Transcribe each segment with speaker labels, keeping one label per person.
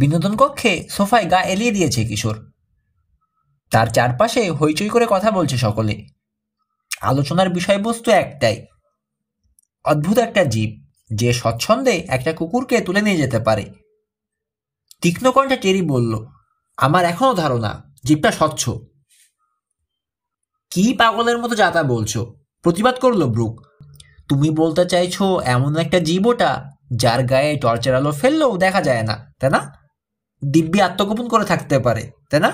Speaker 1: বিনোদন কক্ষে সোফায় গা এলিয়ে দিয়েছে কিশোর তার চারপাশে হইচই করে কথা বলছে সকলে আলোচনার বিষয়বস্তু একটাই অদ্ভুত একটা জীব যে স্বচ্ছন্দে একটা কুকুরকে তুলে নিয়ে যেতে পারে তীক্ষ্ণ কণ্ঠে টেরি বলল আমার এখনও ধারণা জীবটা স্বচ্ছ কি পাগলের মতো যাতা বলছো প্রতিবাদ করলো ব্রুক তুমি বলতে চাইছো এমন একটা জীব ওটা যার গায়ে টর্চার আলো ফেললেও দেখা যায় না তাই না দিব্যি আত্মগোপন করে থাকতে পারে তাই না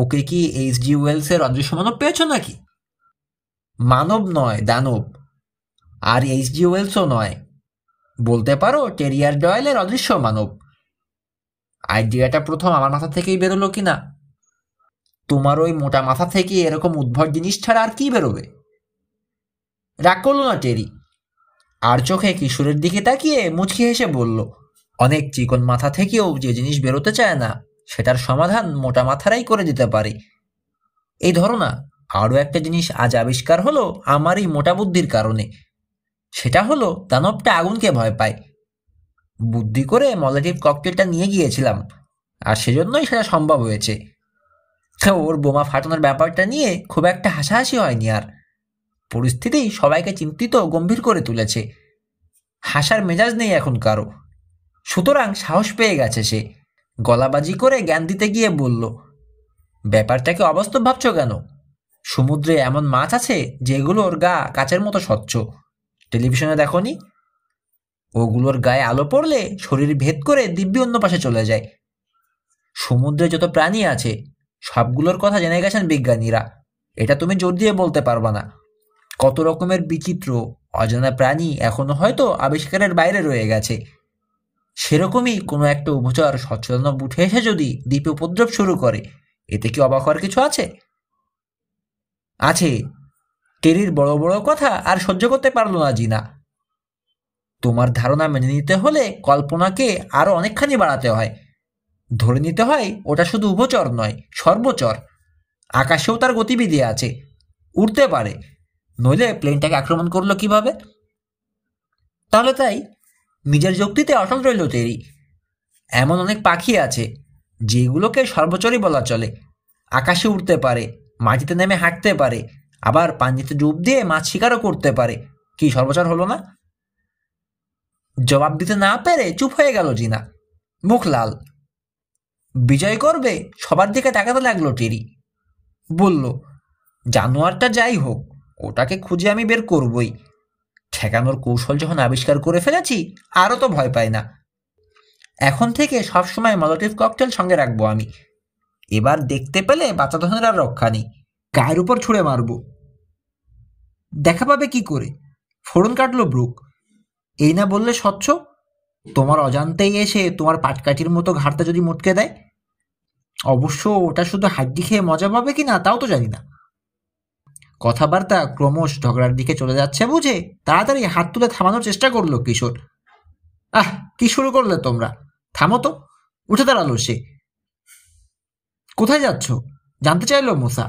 Speaker 1: ওকে কি এইচ জি ওয়েলসের অদৃশ্য মানব পেয়েছ নাকি মানব নয় দানব আর এইচ জি ওয়েলসও নয় বলতে পারো টেরিয়ার ডয়েলের অদৃশ্য মানব আইডিয়াটা প্রথম আমার মাথা থেকেই বেরোলো কি না তোমার ওই মোটা মাথা থেকে এরকম উদ্ভর জিনিস ছাড়া আর কি বেরোবে রাগ করলো না টেরি আর চোখে কিশোরের দিকে তাকিয়ে মুচকি হেসে বলল অনেক চিকন মাথা থেকেও যে জিনিস বেরোতে চায় না সেটার সমাধান মোটা মাথারাই করে দিতে পারে এই ধরো না আরও একটা জিনিস আজ আবিষ্কার হলো আমার এই মোটা বুদ্ধির কারণে সেটা হলো দানবটা আগুনকে ভয় পায় বুদ্ধি করে মলেটিভ ককটেলটা নিয়ে গিয়েছিলাম আর সেজন্যই সেটা সম্ভব হয়েছে ওর বোমা ফাটানোর ব্যাপারটা নিয়ে খুব একটা হাসাহাসি হয়নি আর পরিস্থিতি সবাইকে চিন্তিত গম্ভীর করে তুলেছে হাসার মেজাজ নেই এখন কারো সুতরাং সাহস পেয়ে গেছে সে গলাবাজি করে জ্ঞান দিতে গিয়ে বলল ব্যাপারটাকে অবাস্তব ভাবছ কেন সমুদ্রে এমন মাছ আছে যেগুলোর গা কাচের মতো স্বচ্ছ টেলিভিশনে দেখনি ওগুলোর গায়ে আলো পড়লে শরীর ভেদ করে দিব্যি অন্য পাশে চলে যায় সমুদ্রে যত প্রাণী আছে সবগুলোর কথা জেনে গেছেন বিজ্ঞানীরা এটা তুমি জোর দিয়ে বলতে পারবা না কত রকমের বিচিত্র অজানা প্রাণী এখনো হয়তো আবিষ্কারের বাইরে রয়ে গেছে সেরকমই কোনো একটা উপচার সচেতন উঠে এসে যদি দ্বীপে উপদ্রব শুরু করে এতে কি অবাক হওয়ার কিছু আছে আছে টেরির বড় বড় কথা আর সহ্য করতে পারলো না জিনা তোমার ধারণা মেনে নিতে হলে কল্পনাকে আরও অনেকখানি বাড়াতে হয় ধরে নিতে হয় ওটা শুধু উপচর নয় সর্বচর আকাশেও তার গতিবিধি আছে উঠতে পারে নইলে প্লেনটাকে আক্রমণ করলো কিভাবে তাহলে তাই নিজের যুক্তিতে অটল রইল তেরি এমন অনেক পাখি আছে যেগুলোকে সর্বচরই বলা চলে আকাশে উঠতে পারে মাটিতে নেমে হাঁটতে পারে আবার পানিতে ডুব দিয়ে মাছ শিকারও করতে পারে কি সর্বচর হলো না জবাব দিতে না পেরে চুপ হয়ে গেল জিনা মুখ লাল বিজয় করবে সবার দিকে তাকাতে লাগলো টেরি বলল জানোয়ারটা যাই হোক ওটাকে খুঁজে আমি বের করবই ঠেকানোর কৌশল যখন আবিষ্কার করে ফেলেছি আরও তো ভয় পাই না এখন থেকে সবসময় মলটিভ ককটেল সঙ্গে রাখবো আমি এবার দেখতে পেলে বাচ্চা ধনের আর রক্ষা নেই গায়ের উপর ছুঁড়ে মারব দেখা পাবে কি করে ফোড়ন কাটলো ব্রুক এই না বললে স্বচ্ছ তোমার অজান্তেই এসে তোমার পাটকাঠির মতো ঘাড়টা যদি মটকে দেয় অবশ্য ওটা শুধু হাড্ডি খেয়ে মজা পাবে কি না তাও তো জানি না কথাবার্তা ক্রমশ ঝগড়ার দিকে চলে যাচ্ছে বুঝে তাড়াতাড়ি হাত তুলে থামানোর চেষ্টা করলো কিশোর আহ কি শুরু করলে তোমরা থামো তো উঠে দাঁড়ালো সে কোথায় যাচ্ছ জানতে চাইলো মোসা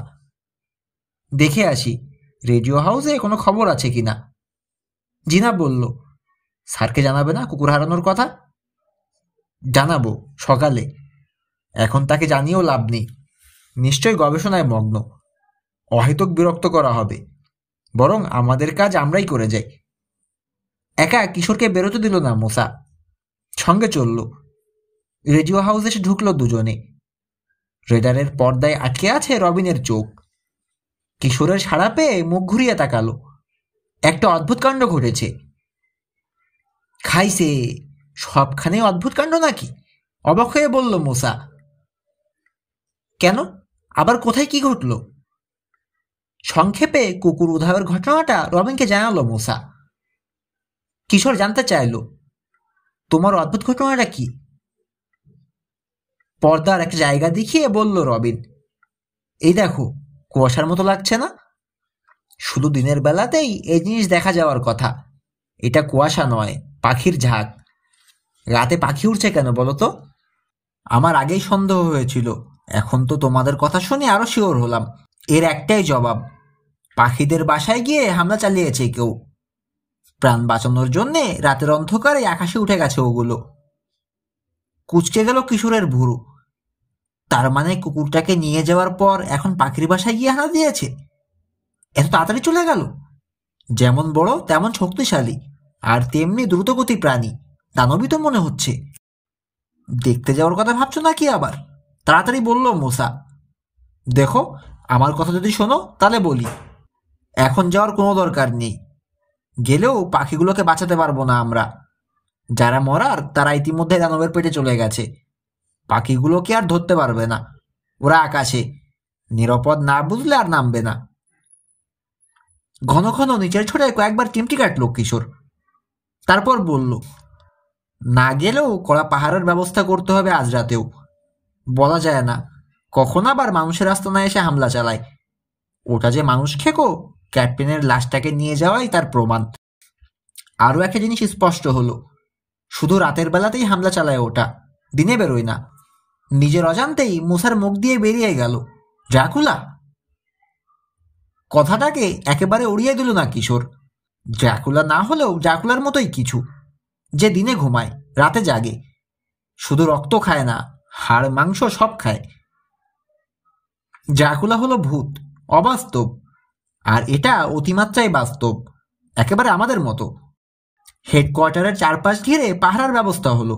Speaker 1: দেখে আসি রেডিও হাউসে কোনো খবর আছে কি না জিনা বলল স্যারকে জানাবে না কুকুর হারানোর কথা জানাবো সকালে এখন তাকে জানিয়েও লাভ নেই নিশ্চয়ই গবেষণায় মগ্ন অহেতুক বিরক্ত করা হবে বরং আমাদের কাজ আমরাই করে যাই একা কিশোরকে বেরোতে দিল না মোসা সঙ্গে চলল রেডিও হাউসে এসে ঢুকলো দুজনে রেডারের পর্দায় আটকে আছে রবিনের চোখ কিশোরের সাড়া পেয়ে মুখ ঘুরিয়ে তাকালো একটা অদ্ভুত কাণ্ড ঘটেছে খাইছে সবখানে অদ্ভুত কাণ্ড নাকি অবাক হয়ে বলল মোসা কেন আবার কোথায় কি ঘটলো সংক্ষেপে কুকুর উদ্ধারের ঘটনাটা রবিনকে জানালো মুসা কিশোর জানতে চাইল তোমার অদ্ভুত ঘটনাটা কি পর্দার একটা জায়গা দেখিয়ে বলল রবিন এই দেখো কুয়াশার মতো লাগছে না শুধু দিনের বেলাতেই এই জিনিস দেখা যাওয়ার কথা এটা কুয়াশা নয় পাখির ঝাঁক রাতে পাখি উঠছে কেন বলো তো আমার আগেই সন্দেহ হয়েছিল এখন তো তোমাদের কথা শুনে আরও শিওর হলাম এর একটাই জবাব পাখিদের বাসায় গিয়ে হামলা চালিয়েছে কেউ প্রাণ বাঁচানোর জন্যে রাতের অন্ধকারে আকাশে উঠে গেছে ওগুলো কুচকে গেল কিশোরের ভুরু তার মানে কুকুরটাকে নিয়ে যাওয়ার পর এখন পাখির বাসায় গিয়ে হানা দিয়েছে এত তাড়াতাড়ি চলে গেল যেমন বড় তেমন শক্তিশালী আর তেমনি দ্রুতগতি প্রাণী দানবিত তো মনে হচ্ছে দেখতে যাওয়ার কথা ভাবছো নাকি আবার তাড়াতাড়ি বলল মোসা দেখো আমার কথা যদি শোনো তাহলে বলি এখন যাওয়ার কোনো দরকার নেই গেলেও পাখিগুলোকে বাঁচাতে পারবো না আমরা যারা মরার তারা ইতিমধ্যে দানবের পেটে চলে গেছে পাখিগুলোকে আর ধরতে পারবে না ওরা আকাশে নিরাপদ না বুঝলে আর নামবে না ঘন ঘন নিচের ছোটায় কয়েকবার চিমটি কাটল কিশোর তারপর বলল না গেলেও কড়া পাহাড়ের ব্যবস্থা করতে হবে আজ রাতেও বলা যায় না কখন আবার মানুষের আস্তানায় এসে হামলা চালায় ওটা যে মানুষ খেকো ক্যাপ্টেনের লাশটাকে নিয়ে যাওয়াই তার প্রমাণ আরও একটা জিনিস স্পষ্ট হলো শুধু রাতের বেলাতেই হামলা চালায় ওটা দিনে বেরোয় না নিজের অজান্তেই মুসার মুখ দিয়ে বেরিয়ে গেল ড্রাকুলা কথাটাকে একেবারে উড়িয়ে দিল না কিশোর ড্রাকুলা না হলেও ড্রাকুলার মতোই কিছু যে দিনে ঘুমায় রাতে জাগে শুধু রক্ত খায় না হাড় মাংস সব খায় ড্রাকুলা হলো ভূত অবাস্তব আর এটা অতিমাত্রায় বাস্তব একেবারে আমাদের মতো হেডকোয়ার্টারের চারপাশ ঘিরে পাহারার ব্যবস্থা হলো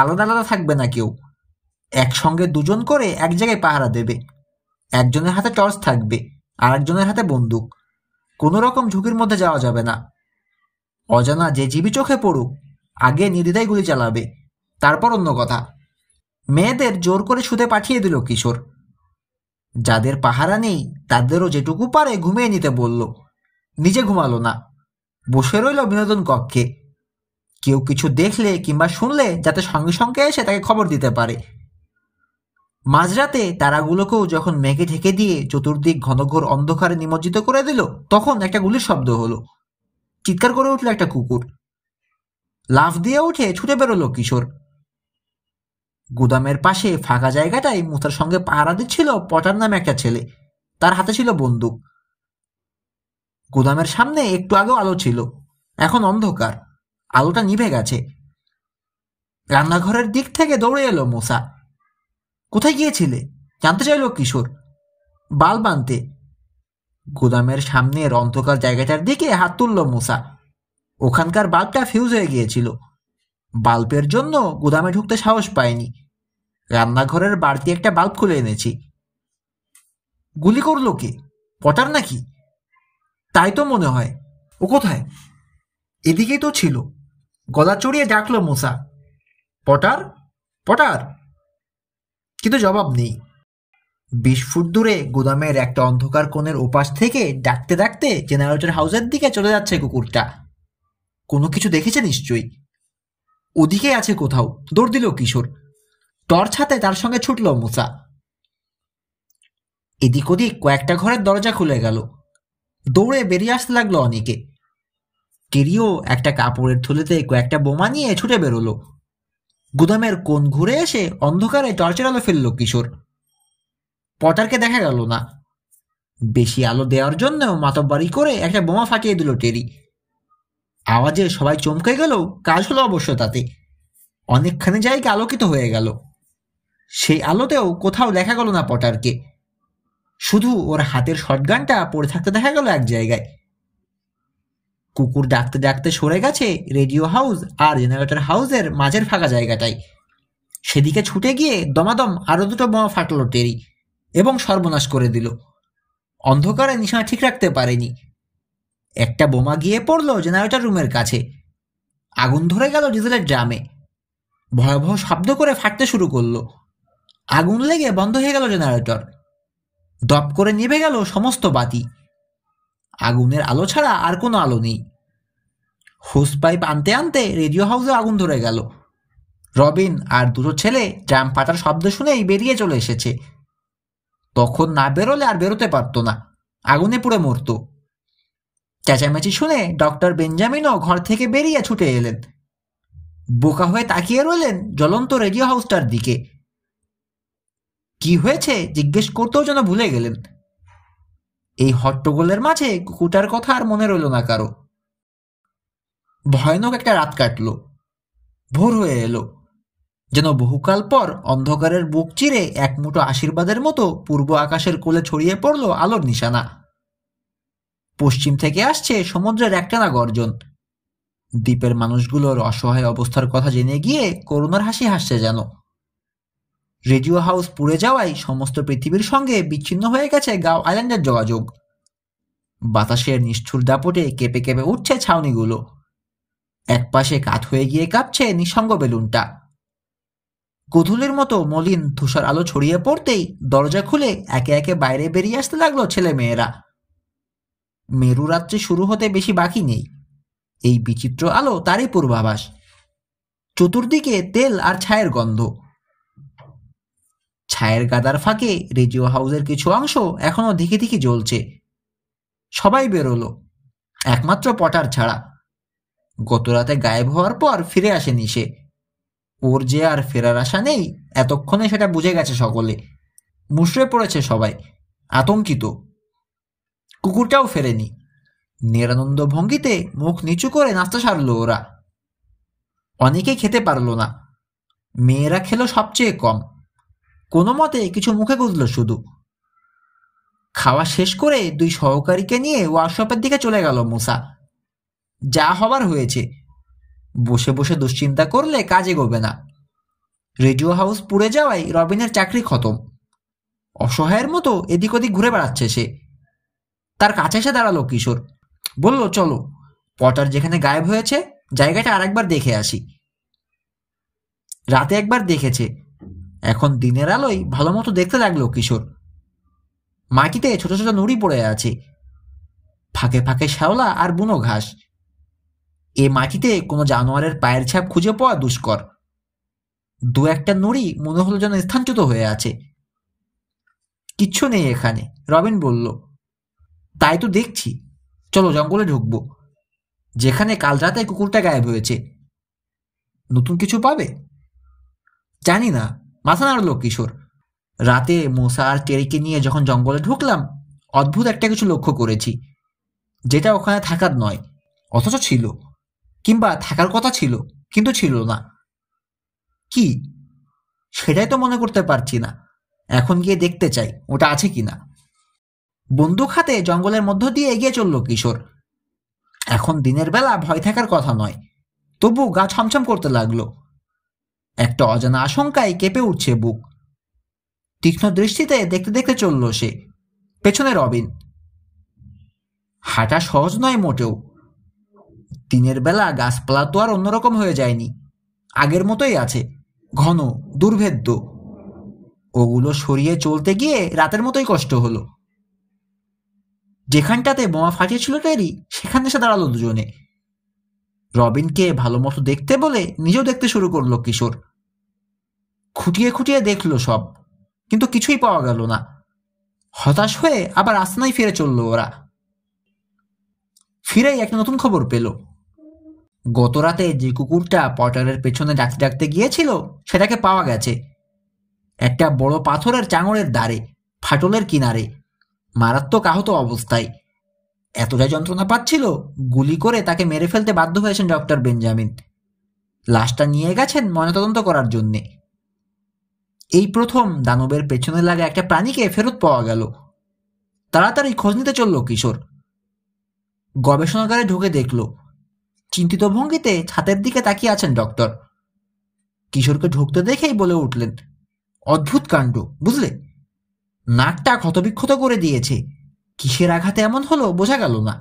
Speaker 1: আলাদা আলাদা থাকবে না কেউ একসঙ্গে দুজন করে এক জায়গায় পাহারা দেবে একজনের হাতে টর্চ থাকবে আর একজনের হাতে বন্দুক কোনো রকম ঝুঁকির মধ্যে যাওয়া যাবে না অজানা যে জীবী চোখে পড়ুক আগে নির্দায় গুলি চালাবে তারপর অন্য কথা মেয়েদের জোর করে শুতে পাঠিয়ে দিল কিশোর যাদের পাহারা নেই তাদেরও যেটুকু পারে ঘুমিয়ে নিতে বলল নিজে ঘুমালো না বসে রইল বিনোদন কক্ষে কেউ কিছু দেখলে কিংবা শুনলে যাতে সঙ্গে সঙ্গে এসে তাকে খবর দিতে পারে মাঝরাতে তারাগুলোকেও যখন মেঘে ঢেকে দিয়ে চতুর্দিক ঘনঘোর অন্ধকারে নিমজ্জিত করে দিল তখন একটা গুলির শব্দ হলো চিৎকার করে উঠল একটা কুকুর লাফ দিয়ে উঠে ছুটে বেরোলো কিশোর গুদামের পাশে ফাঁকা জায়গাটায় মুথার সঙ্গে পাহারা দিচ্ছিল পটার নামে একটা ছেলে তার হাতে ছিল বন্দুক গুদামের সামনে একটু আগেও আলো ছিল এখন অন্ধকার আলোটা নিভে গেছে রান্নাঘরের দিক থেকে দৌড়ে এলো মোসা কোথায় গিয়েছিলে জানতে চাইল কিশোর বাল বানতে গুদামের সামনের অন্ধকার জায়গাটার দিকে হাত তুলল মোসা ওখানকার বাল্বটা ফিউজ হয়ে গিয়েছিল বাল্বের জন্য গুদামে ঢুকতে সাহস পায়নি রান্নাঘরের বাড়তি একটা বাল্ব খুলে এনেছি গুলি করলো কে পটার নাকি তাই তো মনে হয় ও কোথায় এদিকেই তো ছিল গলা চড়িয়ে ডাকলো মোসা পটার পটার কিন্তু জবাব নেই বিশ ফুট দূরে গুদামের একটা অন্ধকার কোণের ওপাশ থেকে ডাকতে ডাকতে জেনারেটর হাউসের দিকে চলে যাচ্ছে কুকুরটা কোনো কিছু দেখেছে নিশ্চয়ই ওদিকে আছে কোথাও দৌড় দিল কিশোর টর্চ হাতে তার সঙ্গে ছুটল মোসা এদিক ওদিক কয়েকটা ঘরের দরজা খুলে গেল দৌড়ে বেরিয়ে আসতে লাগলো অনেকে টেরিও একটা কাপড়ের থলেতে কয়েকটা বোমা নিয়ে ছুটে বেরোলো গুদামের কোন ঘুরে এসে অন্ধকারে টর্চের আলো ফেলল কিশোর পটারকে দেখা গেল না বেশি আলো দেওয়ার জন্য মাতব্বাড়ি করে একটা বোমা ফাটিয়ে দিল টেরি আওয়াজে সবাই চমকে গেল কাজ হলো অবশ্য তাতে অনেকখানি জায়গা আলোকিত হয়ে গেল সেই আলোতেও কোথাও দেখা গেল না পটারকে শুধু ওর হাতের শটগানটা পড়ে থাকতে দেখা গেল এক জায়গায় কুকুর ডাকতে ডাকতে সরে গেছে রেডিও হাউস আর জেনারেটর হাউসের মাঝের ফাঁকা জায়গাটাই সেদিকে ছুটে গিয়ে দমাদম আরও দুটো বোমা ফাটলো টেরি এবং সর্বনাশ করে দিল অন্ধকারে নিশানা ঠিক রাখতে পারেনি একটা বোমা গিয়ে পড়লো জেনারেটর রুমের কাছে আগুন ধরে গেল ডিজেলের ড্রামে ভয়াবহ শব্দ করে ফাটতে শুরু করলো আগুন লেগে বন্ধ হয়ে গেল জেনারেটর দপ করে নিভে গেল সমস্ত বাতি আগুনের আলো ছাড়া আর কোনো আলো নেই হোস পাইপ আনতে আনতে রেডিও হাউসে আগুন ধরে গেল রবিন আর দুটো ছেলে ড্রাম ফাটার শব্দ শুনেই বেরিয়ে চলে এসেছে তখন না বেরোলে আর বেরোতে পারত না আগুনে পুড়ে মরত চেঁচামেচি শুনে ডক্টর বেঞ্জামিনও ঘর থেকে বেরিয়ে ছুটে এলেন বোকা হয়ে তাকিয়ে রইলেন জ্বলন্ত রেডিও হাউসটার দিকে কি হয়েছে জিজ্ঞেস করতেও যেন ভুলে গেলেন এই হট্টগোলের মাঝে কুকুরটার কথা আর মনে রইল না কারো ভয়ানক একটা রাত কাটল ভোর হয়ে এলো যেন বহুকাল পর অন্ধকারের বুক চিরে এক মুঠো আশীর্বাদের মতো পূর্ব আকাশের কোলে ছড়িয়ে পড়ল আলোর নিশানা পশ্চিম থেকে আসছে সমুদ্রের একটানা গর্জন দ্বীপের মানুষগুলোর অসহায় অবস্থার কথা জেনে গিয়ে করুণার হাসি হাসছে যেন রেডিও হাউস পুড়ে যাওয়ায় সমস্ত পৃথিবীর সঙ্গে বিচ্ছিন্ন হয়ে গেছে গাও আইল্যান্ডের যোগাযোগ বাতাসের নিষ্ঠুর দাপটে কেঁপে কেঁপে উঠছে ছাউনিগুলো একপাশে কাত হয়ে গিয়ে কাঁপছে নিঃসঙ্গ বেলুনটা গধুলের মতো মলিন ধূসর আলো ছড়িয়ে পড়তেই দরজা খুলে একে একে বাইরে বেরিয়ে আসতে লাগলো ছেলে মেয়েরা মেরু রাত্রি শুরু হতে বেশি বাকি নেই এই বিচিত্র আলো তারই পূর্বাভাস চতুর্দিকে তেল আর ছায়ের গন্ধ ছায়ের গাদার ফাঁকে রেডিও হাউসের কিছু অংশ এখনও ধিকে ধিকে জ্বলছে সবাই বেরোলো একমাত্র পটার ছাড়া গত রাতে গায়েব হওয়ার পর ফিরে আসেনি সে ওর যে আর ফেরার আশা নেই এতক্ষণে সেটা বুঝে গেছে সকলে মুশড়ে পড়েছে সবাই আতঙ্কিত কুকুরটাও ফেরেনি নিরানন্দ ভঙ্গিতে মুখ নিচু করে নাস্তা সারল ওরা অনেকে খেতে পারল না মেয়েরা খেলো সবচেয়ে কম কোনো মতে কিছু মুখে গুজল শুধু খাওয়া শেষ করে দুই সহকারীকে নিয়ে ওয়ার্কশপের দিকে চলে গেল মুসা যা হবার হয়েছে বসে বসে দুশ্চিন্তা করলে কাজে এগোবে না রেডিও হাউস পুড়ে যাওয়ায় রবিনের চাকরি খতম অসহায়ের মতো এদিক ওদিক ঘুরে বেড়াচ্ছে সে তার কাছে এসে দাঁড়ালো কিশোর বলল চলো পটার যেখানে গায়েব হয়েছে জায়গাটা আরেকবার দেখে আসি রাতে একবার দেখেছে এখন দিনের আলোয় ভালো মতো দেখতে লাগলো কিশোর মাটিতে ছোট ছোট নুড়ি পড়ে আছে ফাঁকে ফাঁকে শ্যাওলা আর বুনো ঘাস এ মাটিতে কোনো জানোয়ারের পায়ের ছাপ খুঁজে পাওয়া দুষ্কর দু একটা নুড়ি মনে হলো যেন স্থানচ্যুত হয়ে আছে কিচ্ছু নেই এখানে রবিন বলল তাই তো দেখছি চলো জঙ্গলে ঢুকবো যেখানে কাল রাতে কুকুরটা গায়েব হয়েছে নতুন কিছু পাবে জানি না মাথা নাড়লো কিশোর রাতে মশা আর টেরিকে নিয়ে যখন জঙ্গলে ঢুকলাম অদ্ভুত একটা কিছু লক্ষ্য করেছি যেটা ওখানে থাকার নয় অথচ ছিল কিংবা থাকার কথা ছিল কিন্তু ছিল না কি সেটাই তো মনে করতে পারছি না এখন গিয়ে দেখতে চাই ওটা আছে কি না বন্দুক হাতে জঙ্গলের মধ্য দিয়ে এগিয়ে চলল কিশোর এখন দিনের বেলা ভয় থাকার কথা নয় তবু গা ছমছম করতে লাগলো একটা অজানা আশঙ্কায় কেঁপে উঠছে বুক তীক্ষ্ণ দৃষ্টিতে দেখতে দেখতে চলল সে পেছনে রবিন হাঁটা সহজ নয় মোটেও দিনের বেলা গাছপালা তো আর অন্যরকম হয়ে যায়নি আগের মতোই আছে ঘন দুর্ভেদ্য ওগুলো সরিয়ে চলতে গিয়ে রাতের মতোই কষ্ট হলো যেখানটাতে বোমা ফাটিয়েছিল টেরি সেখানে এসে দাঁড়ালো দুজনে রবিনকে ভালো মতো দেখতে বলে নিজেও দেখতে শুরু করলো কিশোর খুঁটিয়ে খুঁটিয়ে দেখলো সব কিন্তু কিছুই পাওয়া গেল না হতাশ হয়ে আবার আস্তানায় ফিরে চলল ওরা ফিরেই একটা নতুন খবর পেল গত রাতে যে কুকুরটা পটারের পেছনে ডাকতে ডাকতে গিয়েছিল সেটাকে পাওয়া গেছে একটা বড় পাথরের চাঙড়ের দ্বারে ফাটলের কিনারে মারাত্মক আহত অবস্থায় এতটাই যন্ত্রণা পাচ্ছিল গুলি করে তাকে মেরে ফেলতে বাধ্য হয়েছেন ডক্টর বেঞ্জামিন লাশটা নিয়ে গেছেন ময়নাতদন্ত করার জন্যে এই প্রথম দানবের পেছনে লাগা একটা প্রাণীকে ফেরত পাওয়া গেল তাড়াতাড়ি খোঁজ নিতে চলল কিশোর গবেষণাগারে ঢুকে দেখল চিন্তিত ভঙ্গিতে ছাতের দিকে তাকিয়ে আছেন ডক্টর কিশোরকে ঢুকতে দেখেই বলে উঠলেন অদ্ভুত কাণ্ড বুঝলে নাকটা ক্ষতবিক্ষত করে দিয়েছে কিসের আঘাতে এমন হলো বোঝা গেল না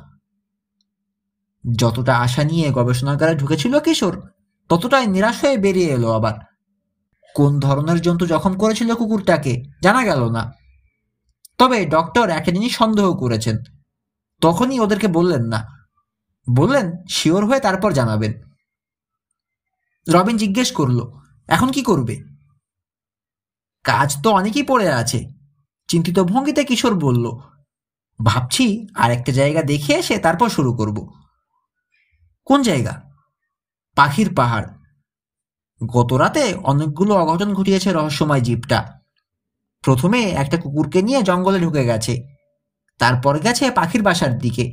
Speaker 1: যতটা আশা নিয়ে গবেষণাগারে ঢুকেছিল কিশোর ততটাই নিরাশ হয়ে বেরিয়ে এলো আবার কোন ধরনের জন্তু জখম করেছিল কুকুরটাকে জানা গেল না তবে ডক্টর একদিনই জিনিস সন্দেহ করেছেন তখনই ওদেরকে বললেন না বললেন শিওর হয়ে তারপর জানাবেন রবিন জিজ্ঞেস করলো এখন কি করবে কাজ তো অনেকই পড়ে আছে চিন্তিত ভঙ্গিতে কিশোর বলল ভাবছি আর একটা জায়গা দেখে এসে তারপর শুরু করব কোন জায়গা পাখির পাহাড় গত রাতে অনেকগুলো অঘটন ঘটিয়েছে রহস্যময় জীবটা প্রথমে একটা কুকুরকে নিয়ে জঙ্গলে ঢুকে গেছে তারপর গেছে পাখির বাসার দিকে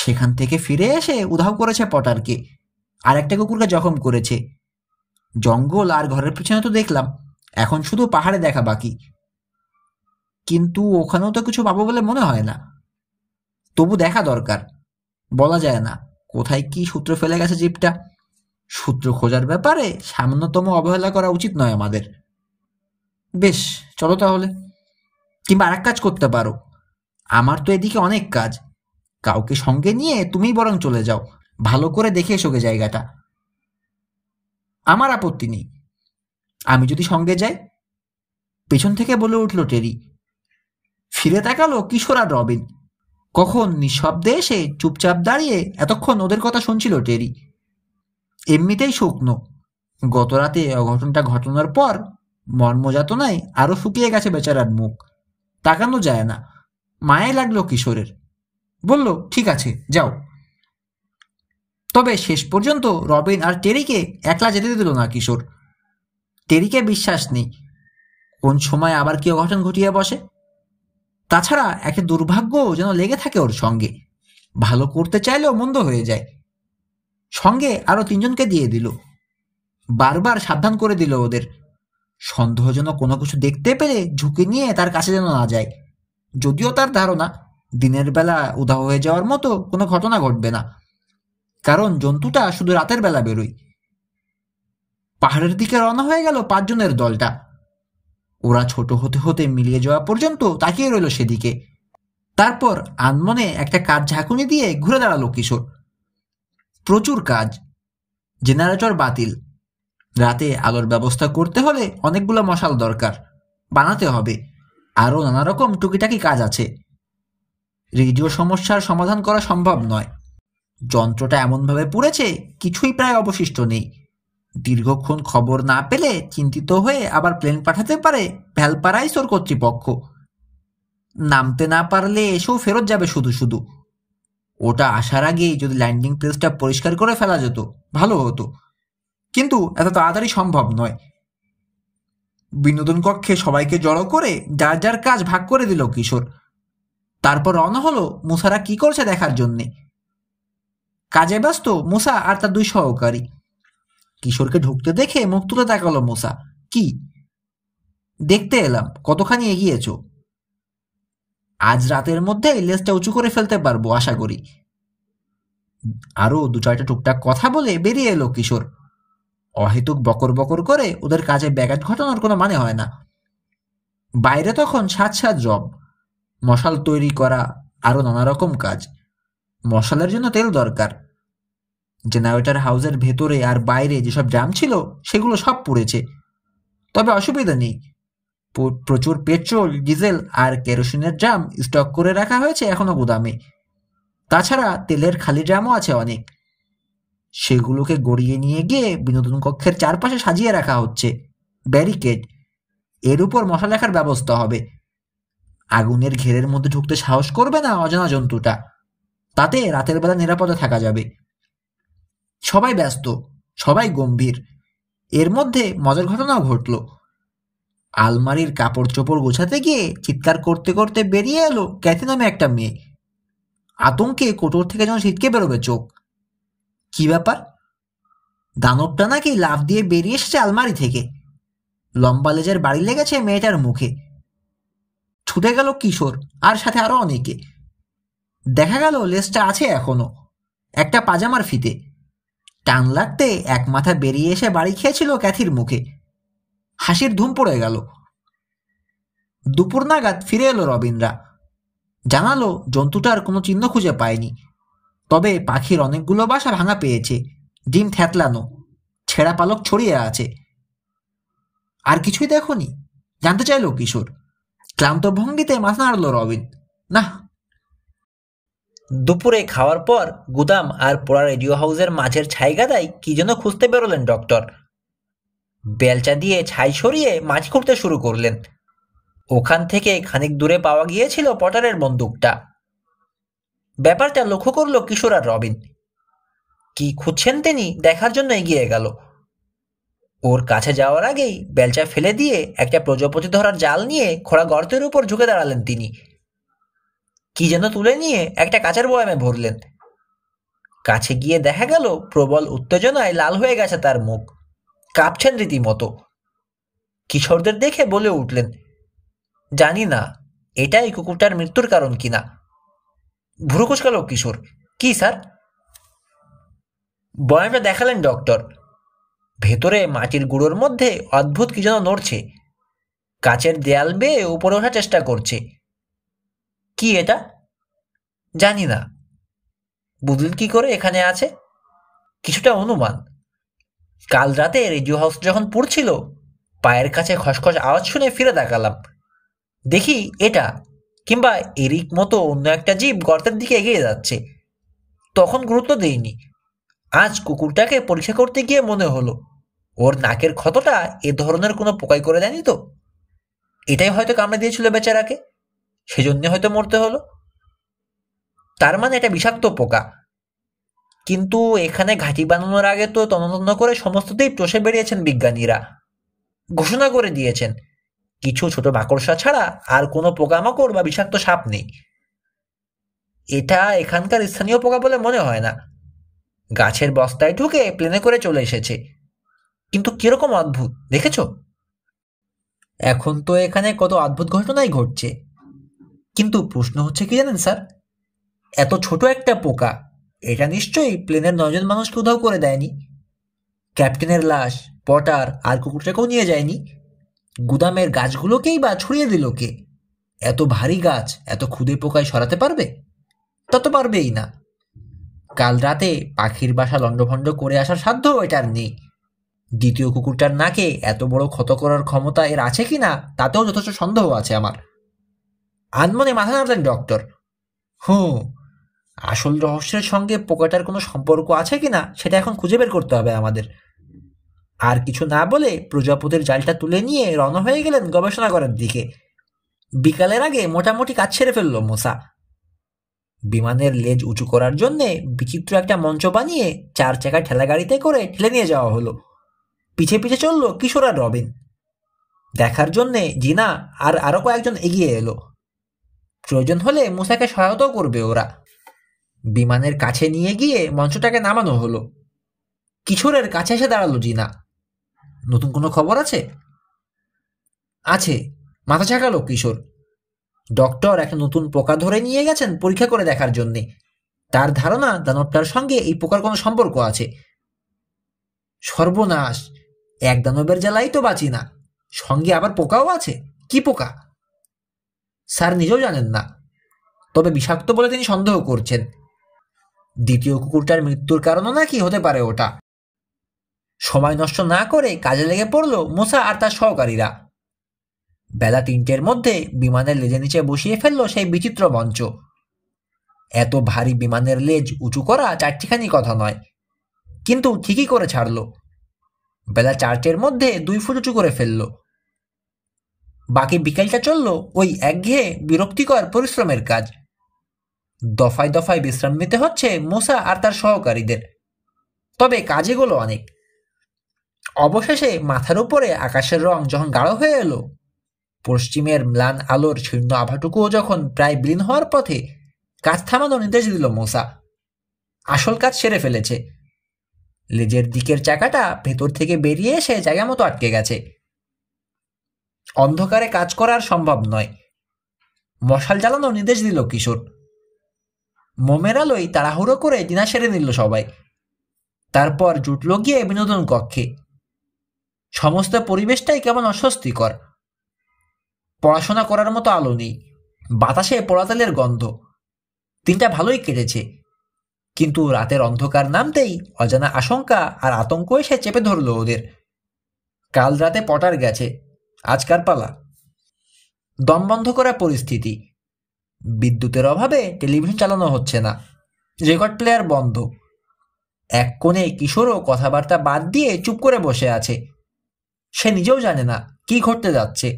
Speaker 1: সেখান থেকে ফিরে এসে উধাও করেছে পটারকে আর একটা কুকুরকে জখম করেছে জঙ্গল আর ঘরের পিছনে তো দেখলাম এখন শুধু পাহাড়ে দেখা বাকি কিন্তু ওখানেও তো কিছু পাবো বলে মনে হয় না তবু দেখা দরকার বলা যায় না কোথায় কি সূত্র ফেলে গেছে জিপটা সূত্র খোঁজার ব্যাপারে সামান্যতম অবহেলা করা উচিত নয় আমাদের বেশ চলো তাহলে কিংবা আর কাজ করতে পারো আমার তো এদিকে অনেক কাজ কাউকে সঙ্গে নিয়ে তুমি বরং চলে যাও ভালো করে দেখে এসোগে জায়গাটা আমার আপত্তি নেই আমি যদি সঙ্গে যাই পেছন থেকে বলে উঠল টেরি ফিরে তাকালো কিশোর আর রবিন কখন নিঃশব্দে এসে চুপচাপ দাঁড়িয়ে এতক্ষণ ওদের কথা শুনছিল টেরি এমনিতেই শুকনো গত রাতে অঘটনটা ঘটনার পর মর্মযাতনায় আরও শুকিয়ে গেছে বেচারার মুখ তাকানো যায় না মায়ে লাগলো কিশোরের বলল ঠিক আছে যাও তবে শেষ পর্যন্ত রবিন আর টেরিকে একলা যেতে দিল না কিশোর টেরিকে বিশ্বাস নেই কোন সময় আবার কি অঘটন ঘটিয়ে বসে তাছাড়া একে দুর্ভাগ্য যেন লেগে থাকে ওর সঙ্গে ভালো করতে চাইলেও মন্দ হয়ে যায় সঙ্গে আরও তিনজনকে দিয়ে দিল বারবার সাবধান করে দিল ওদের সন্দেহ যেন কোনো কিছু দেখতে পেলে ঝুঁকি নিয়ে তার কাছে যেন না যায় যদিও তার ধারণা দিনের বেলা উধাও হয়ে যাওয়ার মতো কোনো ঘটনা ঘটবে না কারণ জন্তুটা শুধু রাতের বেলা বেরোয় পাহাড়ের দিকে রওনা হয়ে গেল পাঁচজনের দলটা ওরা ছোট হতে হতে মিলিয়ে যাওয়া পর্যন্ত তাকিয়ে রইল সেদিকে তারপর আনমনে একটা কাজ ঝাঁকুনি দিয়ে ঘুরে দাঁড়ালো কিশোর প্রচুর কাজ জেনারেটর বাতিল রাতে আলোর ব্যবস্থা করতে হলে অনেকগুলো মশাল দরকার বানাতে হবে আরও নানা রকম টুকিটাকি কাজ আছে রেডিও সমস্যার সমাধান করা সম্ভব নয় যন্ত্রটা এমনভাবে পুড়েছে কিছুই প্রায় অবশিষ্ট নেই দীর্ঘক্ষণ খবর না পেলে চিন্তিত হয়ে আবার প্লেন পাঠাতে পারে ভ্যালপারাইসোর কর্তৃপক্ষ নামতে না পারলে এসেও ফেরত যাবে শুধু শুধু ওটা আসার আগেই যদি ল্যান্ডিং প্লেসটা পরিষ্কার করে ফেলা যেত ভালো হতো কিন্তু এত তাড়াতাড়ি সম্ভব নয় বিনোদন কক্ষে সবাইকে জড়ো করে যার যার কাজ ভাগ করে দিল কিশোর তারপর রওনা হলো মুসারা কি করছে দেখার জন্যে কাজে ব্যস্ত মুসা আর তার দুই সহকারী কিশোরকে ঢুকতে দেখে মুখ তুলে তাকালো মোসা কি দেখতে এলাম কতখানি এগিয়েছ আজ রাতের মধ্যে লেজটা উঁচু করে ফেলতে পারবো আশা করি আরও দু চারটা টুকটাক কথা বলে বেরিয়ে এলো কিশোর অহেতুক বকর বকর করে ওদের কাজে ব্যাঘাত ঘটানোর কোনো মানে হয় না বাইরে তখন সাত সাত জব মশাল তৈরি করা আরও নানা রকম কাজ মশালের জন্য তেল দরকার জেনারেটর হাউসের ভেতরে আর বাইরে যেসব ড্রাম ছিল সেগুলো সব পুড়েছে তবে অসুবিধা নেই প্রচুর পেট্রোল ডিজেল আর কেরোসিনের ড্রাম স্টক করে রাখা হয়েছে এখনও গুদামে তাছাড়া তেলের খালি ড্রামও আছে অনেক সেগুলোকে গড়িয়ে নিয়ে গিয়ে বিনোদন কক্ষের চারপাশে সাজিয়ে রাখা হচ্ছে ব্যারিকেড এর উপর মশা লেখার ব্যবস্থা হবে আগুনের ঘেরের মধ্যে ঢুকতে সাহস করবে না অজানা জন্তুটা তাতে রাতের বেলা নিরাপদে থাকা যাবে সবাই ব্যস্ত সবাই গম্ভীর এর মধ্যে মজার ঘটনাও ঘটল আলমারির কাপড় চোপড় গোছাতে গিয়ে চিৎকার করতে করতে বেরিয়ে এলো ক্যাথি নামে একটা মেয়ে আতঙ্কে কোটর থেকে যেন ছিটকে বেরোবে চোখ কি ব্যাপার দানবটা নাকি লাভ দিয়ে বেরিয়ে এসেছে আলমারি থেকে লম্বা লেজের বাড়ি লেগেছে মেয়েটার মুখে ছুটে গেল কিশোর আর সাথে আরো অনেকে দেখা গেল লেজটা আছে এখনো একটা পাজামার ফিতে টান লাগতে এক মাথা বেরিয়ে এসে বাড়ি খেয়েছিল ক্যাথির মুখে হাসির ধুম পড়ে গেল দুপুর নাগাদ ফিরে এলো রবীন্দ্রা জানালো জন্তুটার কোনো চিহ্ন খুঁজে পায়নি তবে পাখির অনেকগুলো বাসা ভাঙা পেয়েছে ডিম থ্যাতলানো ছেঁড়া পালক ছড়িয়ে আছে আর কিছুই দেখনি জানতে চাইল কিশোর ক্লান্ত ভঙ্গিতে মাথা নাড়ল রবিন না দুপুরে খাওয়ার পর গুদাম আর পোড়া রেডিও হাউসের মাঝের ছাই গাদায় কি যেন খুঁজতে বেরোলেন ডক্টর বেলচা দিয়ে ছাই সরিয়ে মাছ খুঁড়তে শুরু করলেন ওখান থেকে খানিক দূরে পাওয়া গিয়েছিল পটারের বন্দুকটা ব্যাপারটা লক্ষ্য করলো কিশোর আর রবিন কি খুঁজছেন তিনি দেখার জন্য এগিয়ে গেল ওর কাছে যাওয়ার আগেই বেলচা ফেলে দিয়ে একটা প্রজাপতি ধরার জাল নিয়ে খোড়া গর্তের উপর ঝুঁকে দাঁড়ালেন তিনি কি যেন তুলে নিয়ে একটা কাঁচের বয়ামে ভরলেন কাছে গিয়ে দেখা গেল প্রবল উত্তেজনায় লাল হয়ে গেছে তার মুখ কাঁপছেন রীতিমতো কিশোরদের দেখে বলে উঠলেন জানি না এটাই কুকুরটার মৃত্যুর কারণ কিনা গেল কিশোর কি স্যার বয়ামটা দেখালেন ডক্টর ভেতরে মাটির গুঁড়োর মধ্যে অদ্ভুত কি যেন নড়ছে কাচের দেয়াল বেয়ে উপরে ওঠার চেষ্টা করছে কি এটা জানি না বুদুল কি করে এখানে আছে কিছুটা অনুমান কাল রাতে রেডিও হাউস যখন পড়ছিল পায়ের কাছে খসখস আওয়াজ শুনে ফিরে দেখালাম দেখি এটা কিংবা এরিক মতো অন্য একটা জীব গর্তের দিকে এগিয়ে যাচ্ছে তখন গুরুত্ব দেইনি আজ কুকুরটাকে পরীক্ষা করতে গিয়ে মনে হলো ওর নাকের ক্ষতটা এ ধরনের কোনো পোকাই করে দেয়নি তো এটাই হয়তো কামড়ে দিয়েছিল বেচারাকে সেজন্য হয়তো মরতে হলো তার মানে এটা বিষাক্ত পোকা কিন্তু এখানে ঘাঁটি বানানোর আগে তো তনতন্ন করে সমস্ততেই চষে বেরিয়েছেন বিজ্ঞানীরা ঘোষণা করে দিয়েছেন কিছু ছোট মাকড়সা ছাড়া আর কোনো পোকামাকড় বা বিষাক্ত সাপ নেই এটা এখানকার স্থানীয় পোকা বলে মনে হয় না গাছের বস্তায় ঢুকে প্লেনে করে চলে এসেছে কিন্তু কিরকম অদ্ভুত দেখেছ এখন তো এখানে কত অদ্ভুত ঘটনাই ঘটছে কিন্তু প্রশ্ন হচ্ছে কি জানেন স্যার এত ছোট একটা পোকা এটা নিশ্চয়ই প্লেনের নয়জন মানুষকে উধাও করে দেয়নি ক্যাপ্টেনের লাশ পটার আর কুকুরটাকেও নিয়ে যায়নি গুদামের গাছগুলোকেই বা ছড়িয়ে দিল কে এত ভারী গাছ এত ক্ষুদে পোকায় সরাতে পারবে তা তো পারবেই না কাল রাতে পাখির বাসা লণ্ডভণ্ড করে আসার সাধ্য এটার নেই দ্বিতীয় কুকুরটার নাকে এত বড় ক্ষত করার ক্ষমতা এর আছে কি না তাতেও যথেষ্ট সন্দেহ আছে আমার আনমনে মাথা নাড়লেন ডক্টর হুম আসল রহস্যের সঙ্গে পোকাটার কোনো সম্পর্ক আছে কিনা সেটা এখন খুঁজে বের করতে হবে আমাদের আর কিছু না বলে প্রজাপতির জালটা তুলে নিয়ে রওনা হয়ে গেলেন গবেষণা করার দিকে বিকালের আগে মোটামুটি কাজ ছেড়ে ফেললো মোসা বিমানের লেজ উঁচু করার জন্যে বিচিত্র একটা মঞ্চ বানিয়ে চার চাকা ঠেলা গাড়িতে করে ঠেলে নিয়ে যাওয়া হলো পিছে পিছে চললো কিশোর আর রবিন দেখার জন্যে জিনা আর আরও কয়েকজন এগিয়ে এলো প্রয়োজন হলে মুসাকে সহায়তাও করবে ওরা বিমানের কাছে নিয়ে গিয়ে মঞ্চটাকে নামানো হলো কিশোরের কাছে এসে দাঁড়ালো জিনা নতুন কোনো খবর আছে আছে মাথা ছাকালো কিশোর ডক্টর একটা নতুন পোকা ধরে নিয়ে গেছেন পরীক্ষা করে দেখার জন্যে তার ধারণা দানবটার সঙ্গে এই পোকার কোনো সম্পর্ক আছে সর্বনাশ এক দানবের জ্বালাই তো বাঁচি না সঙ্গে আবার পোকাও আছে কি পোকা স্যার নিজেও জানেন না তবে বিষাক্ত বলে তিনি সন্দেহ করছেন দ্বিতীয় কুকুরটার মৃত্যুর কারণও নাকি হতে পারে ওটা সময় নষ্ট না করে কাজে লেগে পড়ল মোসা আর তার সহকারীরা বেলা তিনটের মধ্যে বিমানের লেজের নিচে বসিয়ে ফেলল সেই বিচিত্র মঞ্চ এত ভারী বিমানের লেজ উঁচু করা চারটিখানি কথা নয় কিন্তু ঠিকই করে ছাড়ল বেলা চারটের মধ্যে দুই ফুট উঁচু করে ফেললো বাকি বিকেলটা চলল ওই একঘেয়ে বিরক্তিকর পরিশ্রমের কাজ দফায় দফায় বিশ্রাম নিতে হচ্ছে মোসা আর তার সহকারীদের তবে কাজে গেলো অনেক অবশেষে মাথার উপরে আকাশের রং যখন গাঢ় হয়ে এলো পশ্চিমের ম্লান আলোর শীর্ণ আভাটুকুও যখন প্রায় বিলীন হওয়ার পথে কাজ থামানোর নির্দেশ দিল মোসা আসল কাজ সেরে ফেলেছে লেজের দিকের চাকাটা ভেতর থেকে বেরিয়ে এসে জায়গা মতো আটকে গেছে অন্ধকারে কাজ করা আর সম্ভব নয় মশাল জ্বালানো নির্দেশ দিল কিশোর মোমের আলোই তাড়াহুড়ো করে দিনা সেরে নিল সবাই তারপর জুটল গিয়ে বিনোদন কক্ষে সমস্ত পরিবেশটাই কেমন অস্বস্তিকর পড়াশোনা করার মতো আলো নেই বাতাসে পড়াতালের গন্ধ দিনটা ভালোই কেটেছে কিন্তু রাতের অন্ধকার নামতেই অজানা আশঙ্কা আর আতঙ্ক এসে চেপে ধরল ওদের কাল রাতে পটার গেছে আজকার পালা দমবন্ধ করা পরিস্থিতি বিদ্যুতের অভাবে টেলিভিশন চালানো হচ্ছে না রেকর্ড প্লেয়ার বন্ধ এক কোণে কিশোরও কথাবার্তা বাদ দিয়ে চুপ করে বসে আছে সে নিজেও জানে না কি ঘটতে যাচ্ছে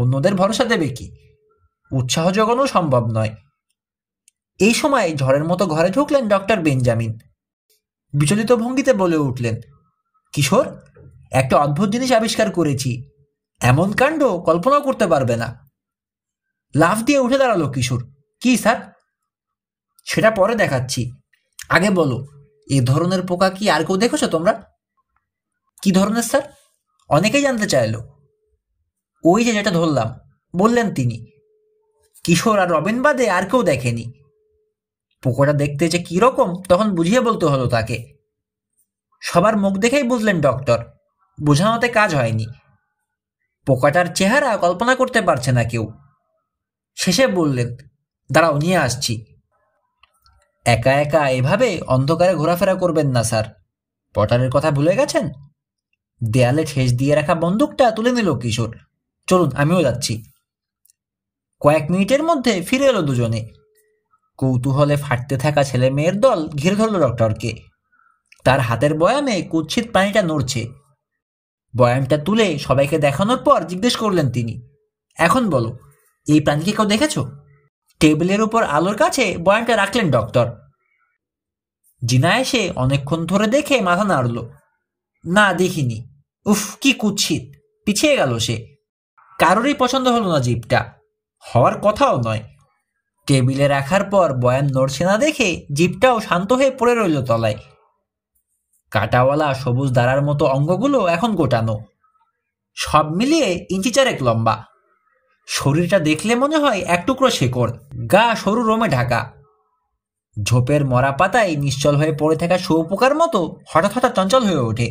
Speaker 1: অন্যদের ভরসা দেবে কি উৎসাহ জোগানো সম্ভব নয় এই সময় ঝড়ের মতো ঘরে ঢুকলেন ডক্টর বেঞ্জামিন বিচলিত ভঙ্গিতে বলে উঠলেন কিশোর একটা অদ্ভুত জিনিস আবিষ্কার করেছি এমন কাণ্ড কল্পনাও করতে পারবে না লাফ দিয়ে উঠে দাঁড়ালো কিশোর কি স্যার সেটা পরে দেখাচ্ছি আগে বলো এ ধরনের পোকা কি আর কেউ দেখেছো তোমরা কি ধরনের স্যার অনেকেই জানতে চাইলো ওই যে যেটা ধরলাম বললেন তিনি কিশোর আর রবিন বাদে আর কেউ দেখেনি পোকাটা দেখতে যে কীরকম তখন বুঝিয়ে বলতে হলো তাকে সবার মুখ দেখেই বুঝলেন ডক্টর বোঝানোতে কাজ হয়নি পোকাটার চেহারা কল্পনা করতে পারছে না কেউ শেষে বললেন দাঁড়াও নিয়ে আসছি একা একা এভাবে অন্ধকারে ঘোরাফেরা করবেন না স্যার পটারের কথা ভুলে গেছেন দেয়ালে ঠেস দিয়ে রাখা বন্দুকটা তুলে নিল কিশোর চলুন আমিও যাচ্ছি কয়েক মিনিটের মধ্যে ফিরে এলো দুজনে কৌতূহলে ফাটতে থাকা ছেলে মেয়ের দল ঘিরে ধরল ডক্টরকে তার হাতের বয়ামে কুচ্ছিত পানিটা নড়ছে বয়ানটা তুলে সবাইকে দেখানোর পর জিজ্ঞেস করলেন তিনি এখন বলো এই প্রাণীকে কেউ দেখেছ টেবিলের উপর আলোর কাছে বয়ানটা রাখলেন ডক্টর জিনা এসে অনেকক্ষণ ধরে দেখে মাথা নাড়ল না দেখিনি উফ কি কুৎসিত পিছিয়ে গেল সে কারোরই পছন্দ হলো না জিপটা হওয়ার কথাও নয় টেবিলে রাখার পর বয়ান নড়ছে না দেখে জিপটাও শান্ত হয়ে পড়ে রইল তলায় কাটাওয়ালা সবুজ দাঁড়ার মতো অঙ্গগুলো এখন গোটানো সব মিলিয়ে ইঞ্চি চারেক লম্বা শরীরটা দেখলে মনে হয় এক টুকরো শেকড় গা সরু রোমে ঢাকা ঝোপের মরা পাতায় নিশ্চল হয়ে পড়ে থাকা শুয়োপোকার মতো হঠাৎ হঠাৎ চঞ্চল হয়ে ওঠে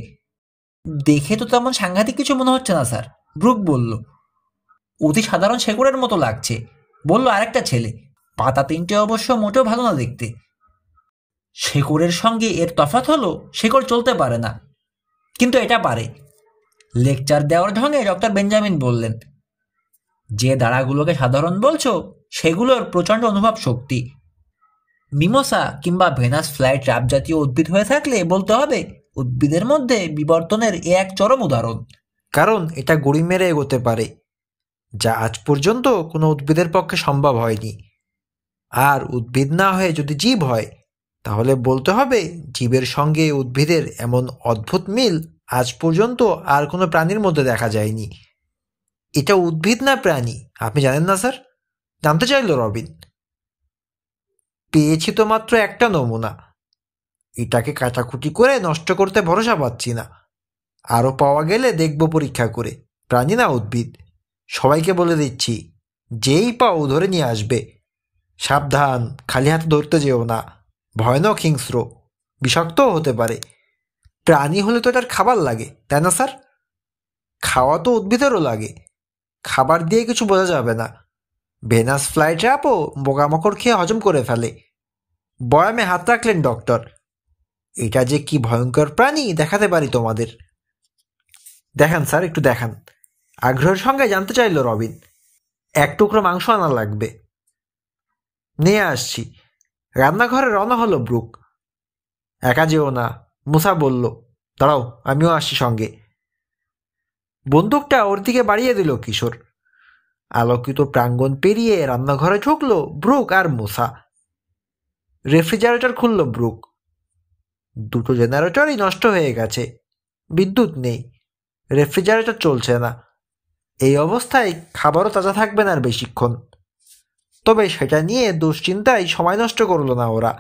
Speaker 1: দেখে তো তেমন সাংঘাতিক কিছু মনে হচ্ছে না স্যার ব্রুক বলল অতি সাধারণ শেকড়ের মতো লাগছে বলল আরেকটা ছেলে পাতা তিনটে অবশ্য মোটেও ভালো না দেখতে শেকড়ের সঙ্গে এর তফাত হলো শেকড় চলতে পারে না কিন্তু এটা পারে লেকচার দেওয়ার ঢঙে ডক্টর বেঞ্জামিন বললেন যে দাঁড়াগুলোকে সাধারণ বলছো সেগুলোর প্রচণ্ড অনুভব শক্তি মিমসা কিংবা ভেনাস ফ্লাইট রাব জাতীয় উদ্ভিদ হয়ে থাকলে বলতে হবে উদ্ভিদের মধ্যে বিবর্তনের এ এক চরম উদাহরণ কারণ এটা গড়ি মেরে এগোতে পারে যা আজ পর্যন্ত কোনো উদ্ভিদের পক্ষে সম্ভব হয়নি আর উদ্ভিদ না হয়ে যদি জীব হয় তাহলে বলতে হবে জীবের সঙ্গে উদ্ভিদের এমন অদ্ভুত মিল আজ পর্যন্ত আর কোনো প্রাণীর মধ্যে দেখা যায়নি এটা উদ্ভিদ না প্রাণী আপনি জানেন না স্যার জানতে চাইল রবিন পেয়েছি তো মাত্র একটা নমুনা এটাকে কাটাকুটি করে নষ্ট করতে ভরসা পাচ্ছি না আরও পাওয়া গেলে দেখব পরীক্ষা করে প্রাণী না উদ্ভিদ সবাইকে বলে দিচ্ছি যেই পাও ধরে নিয়ে আসবে সাবধান খালি হাতে ধরতে যেও না ভয়ানক হিংস্র বিষাক্তও হতে পারে প্রাণী হলে তো এটার খাবার লাগে তাই না স্যার খাওয়া তো উদ্ভিদেরও লাগে খাবার দিয়ে কিছু বোঝা যাবে না ভেনাস ফ্লাই ট্র্যাপও বোকামাকড় খেয়ে হজম করে ফেলে বয়ামে হাত রাখলেন ডক্টর এটা যে কি ভয়ঙ্কর প্রাণী দেখাতে পারি তোমাদের দেখান স্যার একটু দেখান আগ্রহের সঙ্গে জানতে চাইল রবিন এক টুকরো মাংস আনা লাগবে নিয়ে আসছি রান্নাঘরে রওনা হলো ব্রুক একা যেও না মুসা বলল দাঁড়াও আমিও আসি সঙ্গে বন্দুকটা ওর দিকে বাড়িয়ে দিল কিশোর আলোকিত প্রাঙ্গণ পেরিয়ে রান্নাঘরে ঢুকল ব্রুক আর মুসা রেফ্রিজারেটর খুলল ব্রুক দুটো জেনারেটরই নষ্ট হয়ে গেছে বিদ্যুৎ নেই রেফ্রিজারেটর চলছে না এই অবস্থায় খাবারও তাজা থাকবে না আর বেশিক্ষণ তবে সেটা নিয়ে দুশ্চিন্তায় সময় নষ্ট করল না ওরা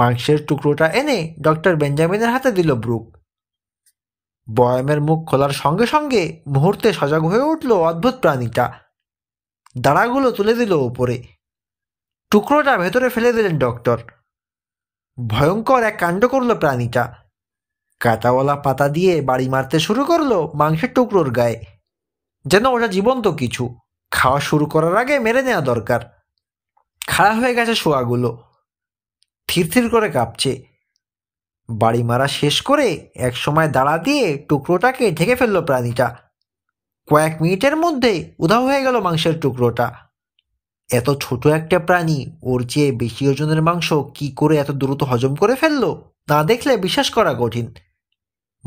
Speaker 1: মাংসের টুকরোটা এনে ডক্টর বেঞ্জামিনের হাতে দিল ব্রুক বয়ামের মুখ খোলার সঙ্গে সঙ্গে মুহূর্তে সজাগ হয়ে উঠল অদ্ভুত প্রাণীটা দাঁড়াগুলো তুলে দিল ওপরে টুকরোটা ভেতরে ফেলে দিলেন ডক্টর ভয়ঙ্কর এক কাণ্ড করল প্রাণীটা কাঁটাওয়ালা পাতা দিয়ে বাড়ি মারতে শুরু করলো মাংসের টুকরোর গায়ে যেন ওটা জীবন্ত কিছু খাওয়া শুরু করার আগে মেরে নেওয়া দরকার খাড়া হয়ে গেছে শোয়াগুলো থিরথির করে কাঁপছে বাড়ি মারা শেষ করে এক সময় দাঁড়া দিয়ে টুকরোটাকে ঢেকে ফেললো প্রাণীটা কয়েক মিনিটের মধ্যে উধাও হয়ে গেল মাংসের টুকরোটা এত ছোট একটা প্রাণী ওর চেয়ে বেশি ওজনের মাংস কি করে এত দ্রুত হজম করে ফেললো না দেখলে বিশ্বাস করা কঠিন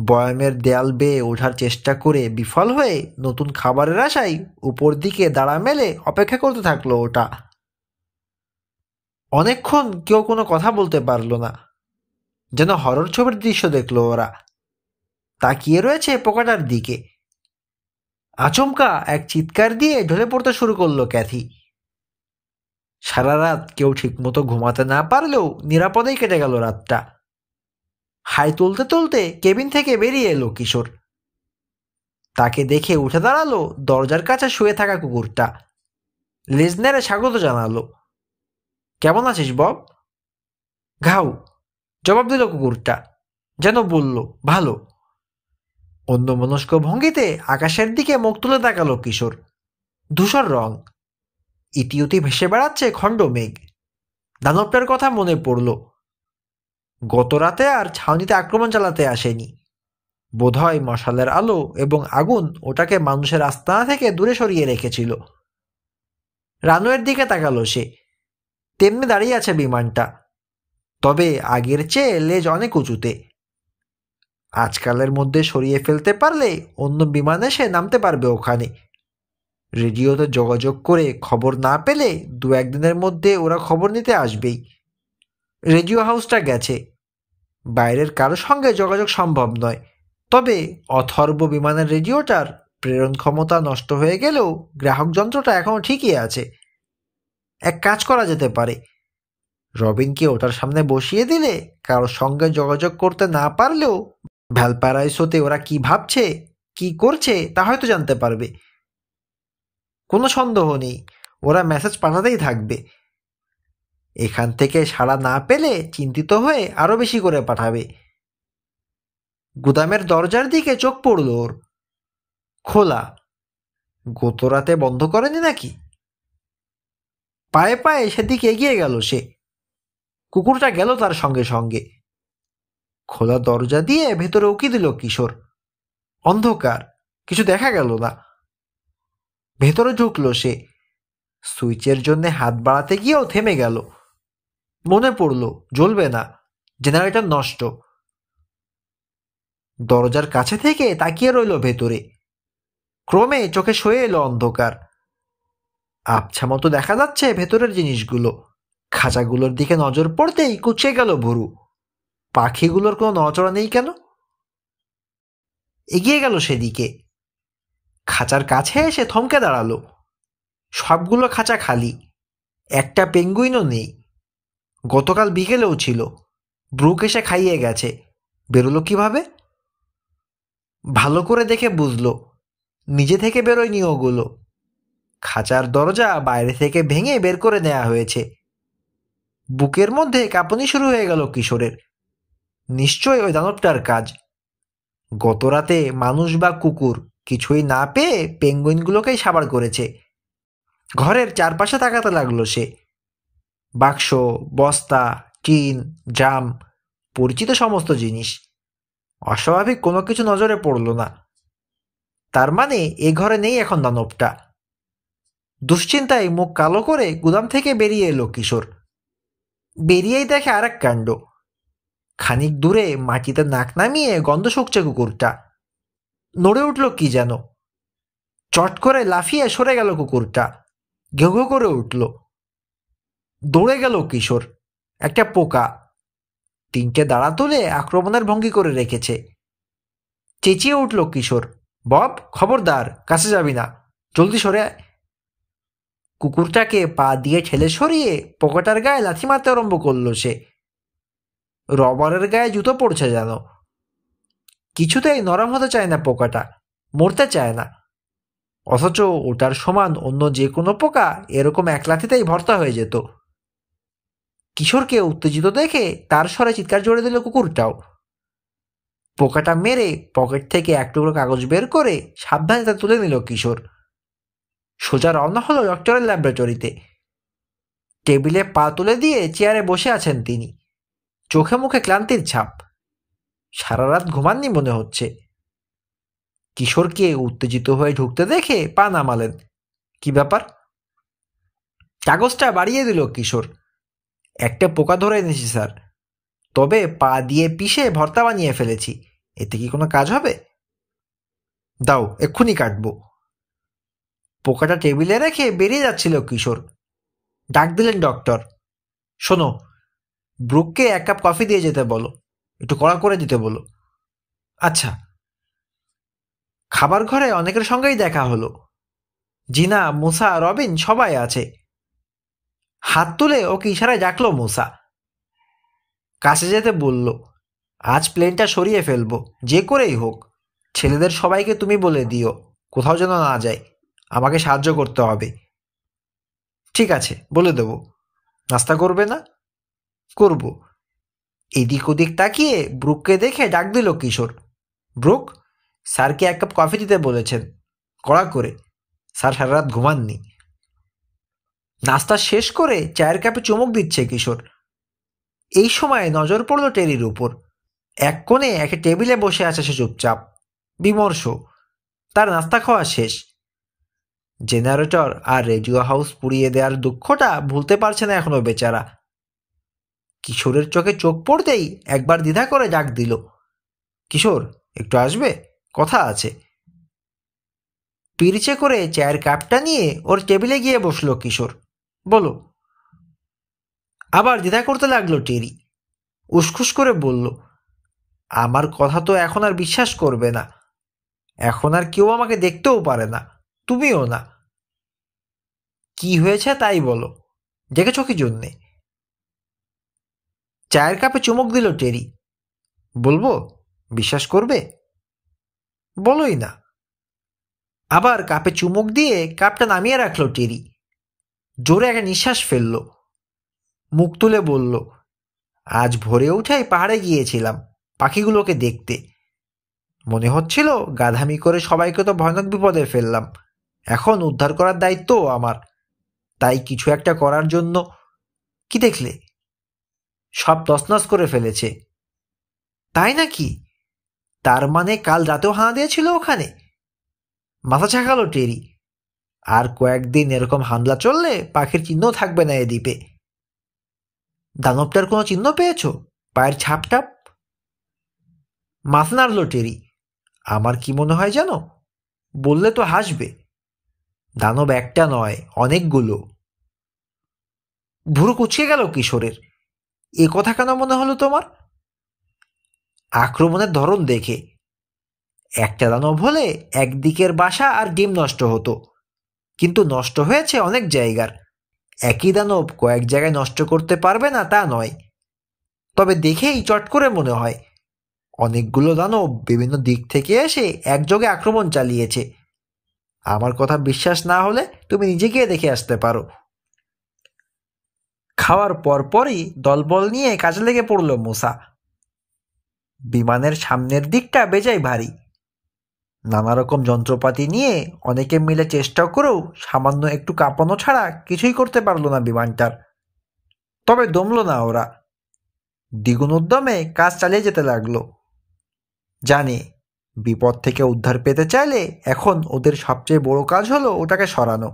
Speaker 1: বয়ামের দেয়াল বেয়ে ওঠার চেষ্টা করে বিফল হয়ে নতুন খাবারের আশায় উপর দিকে দাঁড়া মেলে অপেক্ষা করতে থাকলো ওটা অনেকক্ষণ কেউ কোনো কথা বলতে পারল না যেন হরর ছবির দৃশ্য দেখলো ওরা তাকিয়ে রয়েছে পোকাটার দিকে আচমকা এক চিৎকার দিয়ে ঢলে পড়তে শুরু করলো ক্যাথি সারা রাত কেউ ঠিকমতো ঘুমাতে না পারলেও নিরাপদেই কেটে গেল রাতটা হাই তুলতে তুলতে কেবিন থেকে বেরিয়ে এলো কিশোর তাকে দেখে উঠে দাঁড়ালো দরজার কাছে শুয়ে থাকা কুকুরটা লেজ স্বাগত জানালো কেমন আছিস বব ঘাউ জবাব দিল কুকুরটা যেন বলল ভালো অন্য মনস্ক ভঙ্গিতে আকাশের দিকে মুখ তুলে তাকালো কিশোর ধূসর রং ইতিউতি ভেসে বেড়াচ্ছে খণ্ড মেঘ দানবটার কথা মনে পড়ল গতরাতে আর ছাউনিতে আক্রমণ চালাতে আসেনি বোধহয় মশালের আলো এবং আগুন ওটাকে মানুষের আস্তানা থেকে দূরে সরিয়ে রেখেছিল রানুয়ের দিকে তাকালো সে তেমনি দাঁড়িয়ে আছে বিমানটা তবে আগের চেয়ে লেজ অনেক উঁচুতে আজকালের মধ্যে সরিয়ে ফেলতে পারলে অন্য বিমানে সে নামতে পারবে ওখানে রেডিওতে যোগাযোগ করে খবর না পেলে দু একদিনের মধ্যে ওরা খবর নিতে আসবেই রেডিও হাউসটা গেছে বাইরের কারো সঙ্গে যোগাযোগ সম্ভব নয় তবে অথর্ব বিমানের রেডিওটার প্রেরণ ক্ষমতা নষ্ট হয়ে গেলেও গ্রাহক যন্ত্রটা এখনও ঠিকই আছে এক কাজ করা যেতে পারে রবিনকে ওটার সামনে বসিয়ে দিলে কারোর সঙ্গে যোগাযোগ করতে না পারলেও ভ্যালপ্যারাইসোতে ওরা কি ভাবছে কি করছে তা হয়তো জানতে পারবে কোনো সন্দেহ নেই ওরা মেসেজ পাঠাতেই থাকবে এখান থেকে সাড়া না পেলে চিন্তিত হয়ে আরও বেশি করে পাঠাবে গুদামের দরজার দিকে চোখ পড়ল ওর খোলা গতরাতে বন্ধ করেনি নাকি পায়ে পায়ে সেদিকে এগিয়ে গেল সে কুকুরটা গেল তার সঙ্গে সঙ্গে খোলা দরজা দিয়ে ভেতরে উকি দিল কিশোর অন্ধকার কিছু দেখা গেল না ভেতরে ঢুকলো সে সুইচের জন্য হাত বাড়াতে গিয়েও থেমে গেল মনে পড়ল জ্বলবে না জেনারেটর নষ্ট দরজার কাছে থেকে তাকিয়ে রইল ভেতরে ক্রমে চোখে সয়ে এলো অন্ধকার আবছা মতো দেখা যাচ্ছে ভেতরের জিনিসগুলো খাঁচাগুলোর দিকে নজর পড়তেই কুচে গেল ভুরু পাখিগুলোর কোনো নজরা নেই কেন এগিয়ে গেল সেদিকে খাঁচার কাছে এসে থমকে দাঁড়ালো সবগুলো খাঁচা খালি একটা পেঙ্গুইনও নেই গতকাল বিকেলেও ছিল ব্রুক এসে খাইয়ে গেছে বেরোলো কিভাবে ভালো করে দেখে বুঝলো নিজে থেকে বেরোয়নি ওগুলো খাঁচার দরজা বাইরে থেকে ভেঙে বের করে নেওয়া হয়েছে বুকের মধ্যে কাঁপনি শুরু হয়ে গেল কিশোরের নিশ্চয় ওই দানবটার কাজ গত রাতে মানুষ বা কুকুর কিছুই না পেয়ে পেঙ্গুইনগুলোকেই সাবার করেছে ঘরের চারপাশে তাকাতে লাগলো সে বাক্স বস্তা টিন জাম পরিচিত সমস্ত জিনিস অস্বাভাবিক কোনো কিছু নজরে পড়ল না তার মানে এ ঘরে নেই এখন দানবটা দুশ্চিন্তায় মুখ কালো করে গুদাম থেকে বেরিয়ে এলো কিশোর বেরিয়েই দেখে আর এক কাণ্ড খানিক দূরে মাটিতে নাক নামিয়ে গন্ধ শুকছে কুকুরটা নড়ে উঠল কি যেন চট করে লাফিয়ে সরে গেল কুকুরটা ঘেউ করে উঠল দৌড়ে গেল কিশোর একটা পোকা তিনটে দাঁড়া তুলে আক্রমণের ভঙ্গি করে রেখেছে চেঁচিয়ে উঠল কিশোর বব খবরদার কাছে যাবি না জলদি সরে কুকুরটাকে পা দিয়ে ঠেলে সরিয়ে পোকাটার গায়ে লাথি মারতে আরম্ভ করলো সে রবারের গায়ে জুতো পড়ছে যেন কিছুতেই নরম হতে চায় না পোকাটা মরতে চায় না অথচ ওটার সমান অন্য যে কোনো পোকা এরকম এক লাথিতেই ভর্তা হয়ে যেত কিশোরকে উত্তেজিত দেখে তার স্বরে চিৎকার জড়ে দিল কুকুরটাও পোকাটা মেরে পকেট থেকে এক টুকরো কাগজ বের করে সাবধানে তা তুলে নিল কিশোর সোজা রওনা হলো ডক্টরের ল্যাবরেটরিতে টেবিলে পা তুলে দিয়ে চেয়ারে বসে আছেন তিনি চোখে মুখে ক্লান্তির ছাপ সারা রাত ঘুমাননি মনে হচ্ছে কিশোরকে উত্তেজিত হয়ে ঢুকতে দেখে পা নামালেন কি ব্যাপার কাগজটা বাড়িয়ে দিল কিশোর একটা পোকা ধরে এনেছি স্যার তবে পা দিয়ে পিষে ভর্তা বানিয়ে ফেলেছি এতে কি কোনো কাজ হবে দাও এক্ষুনি কাটবো পোকাটা টেবিলে রেখে বেরিয়ে যাচ্ছিল কিশোর ডাক দিলেন ডক্টর শোনো ব্রুককে এক কাপ কফি দিয়ে যেতে বলো একটু কড়া করে দিতে বলো আচ্ছা খাবার ঘরে অনেকের সঙ্গেই দেখা হলো জিনা মুসা রবিন সবাই আছে হাত তুলে ওকে ইশারায় ডাকলো মোসা কাছে যেতে বলল আজ প্লেনটা সরিয়ে ফেলবো যে করেই হোক ছেলেদের সবাইকে তুমি বলে দিও কোথাও যেন না যায় আমাকে সাহায্য করতে হবে ঠিক আছে বলে দেব নাস্তা করবে না করব এদিক ওদিক তাকিয়ে ব্রুককে দেখে ডাক দিল কিশোর ব্রুক স্যারকে এক কাপ কফি দিতে বলেছেন কড়া করে স্যার সারা রাত ঘুমাননি নাস্তা শেষ করে চায়ের কাপে চুমুক দিচ্ছে কিশোর এই সময় নজর পড়ল টেরির উপর এক কোণে একে টেবিলে বসে আছে সে চুপচাপ বিমর্ষ তার নাস্তা খাওয়া শেষ জেনারেটর আর রেডিও হাউস পুড়িয়ে দেওয়ার দুঃখটা ভুলতে পারছে না এখনো বেচারা কিশোরের চোখে চোখ পড়তেই একবার দ্বিধা করে ডাক দিল কিশোর একটু আসবে কথা আছে পিরিচে করে চায়ের কাপটা নিয়ে ওর টেবিলে গিয়ে বসলো কিশোর বলো আবার দ্বিধা করতে লাগলো টেরি উসখুস করে বলল আমার কথা তো এখন আর বিশ্বাস করবে না এখন আর কেউ আমাকে দেখতেও পারে না তুমিও না কি হয়েছে তাই বলো দেখেছ কি জন্যে চায়ের কাপে চুমুক দিল টেরি বলবো বিশ্বাস করবে বলোই না আবার কাপে চুমুক দিয়ে কাপটা নামিয়ে রাখলো টেরি জোরে একটা নিঃশ্বাস ফেলল মুখ তুলে বলল আজ ভোরে উঠাই পাহাড়ে গিয়েছিলাম পাখিগুলোকে দেখতে মনে হচ্ছিল গাধামি করে সবাইকে তো ভয়ানক বিপদে ফেললাম এখন উদ্ধার করার দায়িত্ব আমার তাই কিছু একটা করার জন্য কি দেখলে সব তসনাস করে ফেলেছে তাই নাকি তার মানে কাল রাতেও হানা দিয়েছিল ওখানে মাথা ছাকালো টেরি আর কয়েকদিন এরকম হামলা চললে পাখির চিহ্ন থাকবে না এ দ্বীপে দানবটার কোনো চিহ্ন পেয়েছ পায়ের ছাপটাপ টাপ নাড়ল টেরি আমার কি মনে হয় জানো বললে তো হাসবে দানব একটা নয় অনেকগুলো ভুরু কুচকে গেল কিশোরের এ কথা কেন মনে হলো তোমার আক্রমণের ধরন দেখে একটা দানব হলে একদিকের বাসা আর ডিম নষ্ট হতো কিন্তু নষ্ট হয়েছে অনেক জায়গার একই দানব কয়েক জায়গায় নষ্ট করতে পারবে না তা নয় তবে দেখেই চট করে মনে হয় অনেকগুলো দানব বিভিন্ন দিক থেকে এসে একযোগে আক্রমণ চালিয়েছে আমার কথা বিশ্বাস না হলে তুমি নিজে গিয়ে দেখে আসতে পারো খাওয়ার পরপরই দলবল নিয়ে কাজে লেগে পড়ল মোসা বিমানের সামনের দিকটা বেজায় ভারী নানা রকম যন্ত্রপাতি নিয়ে অনেকে মিলে চেষ্টা করেও সামান্য একটু কাঁপানো ছাড়া কিছুই করতে পারলো না বিমানটার তবে দমল না ওরা দ্বিগুণ উদ্যমে কাজ চালিয়ে যেতে লাগলো জানি বিপদ থেকে উদ্ধার পেতে চাইলে এখন ওদের সবচেয়ে বড় কাজ হলো ওটাকে সরানো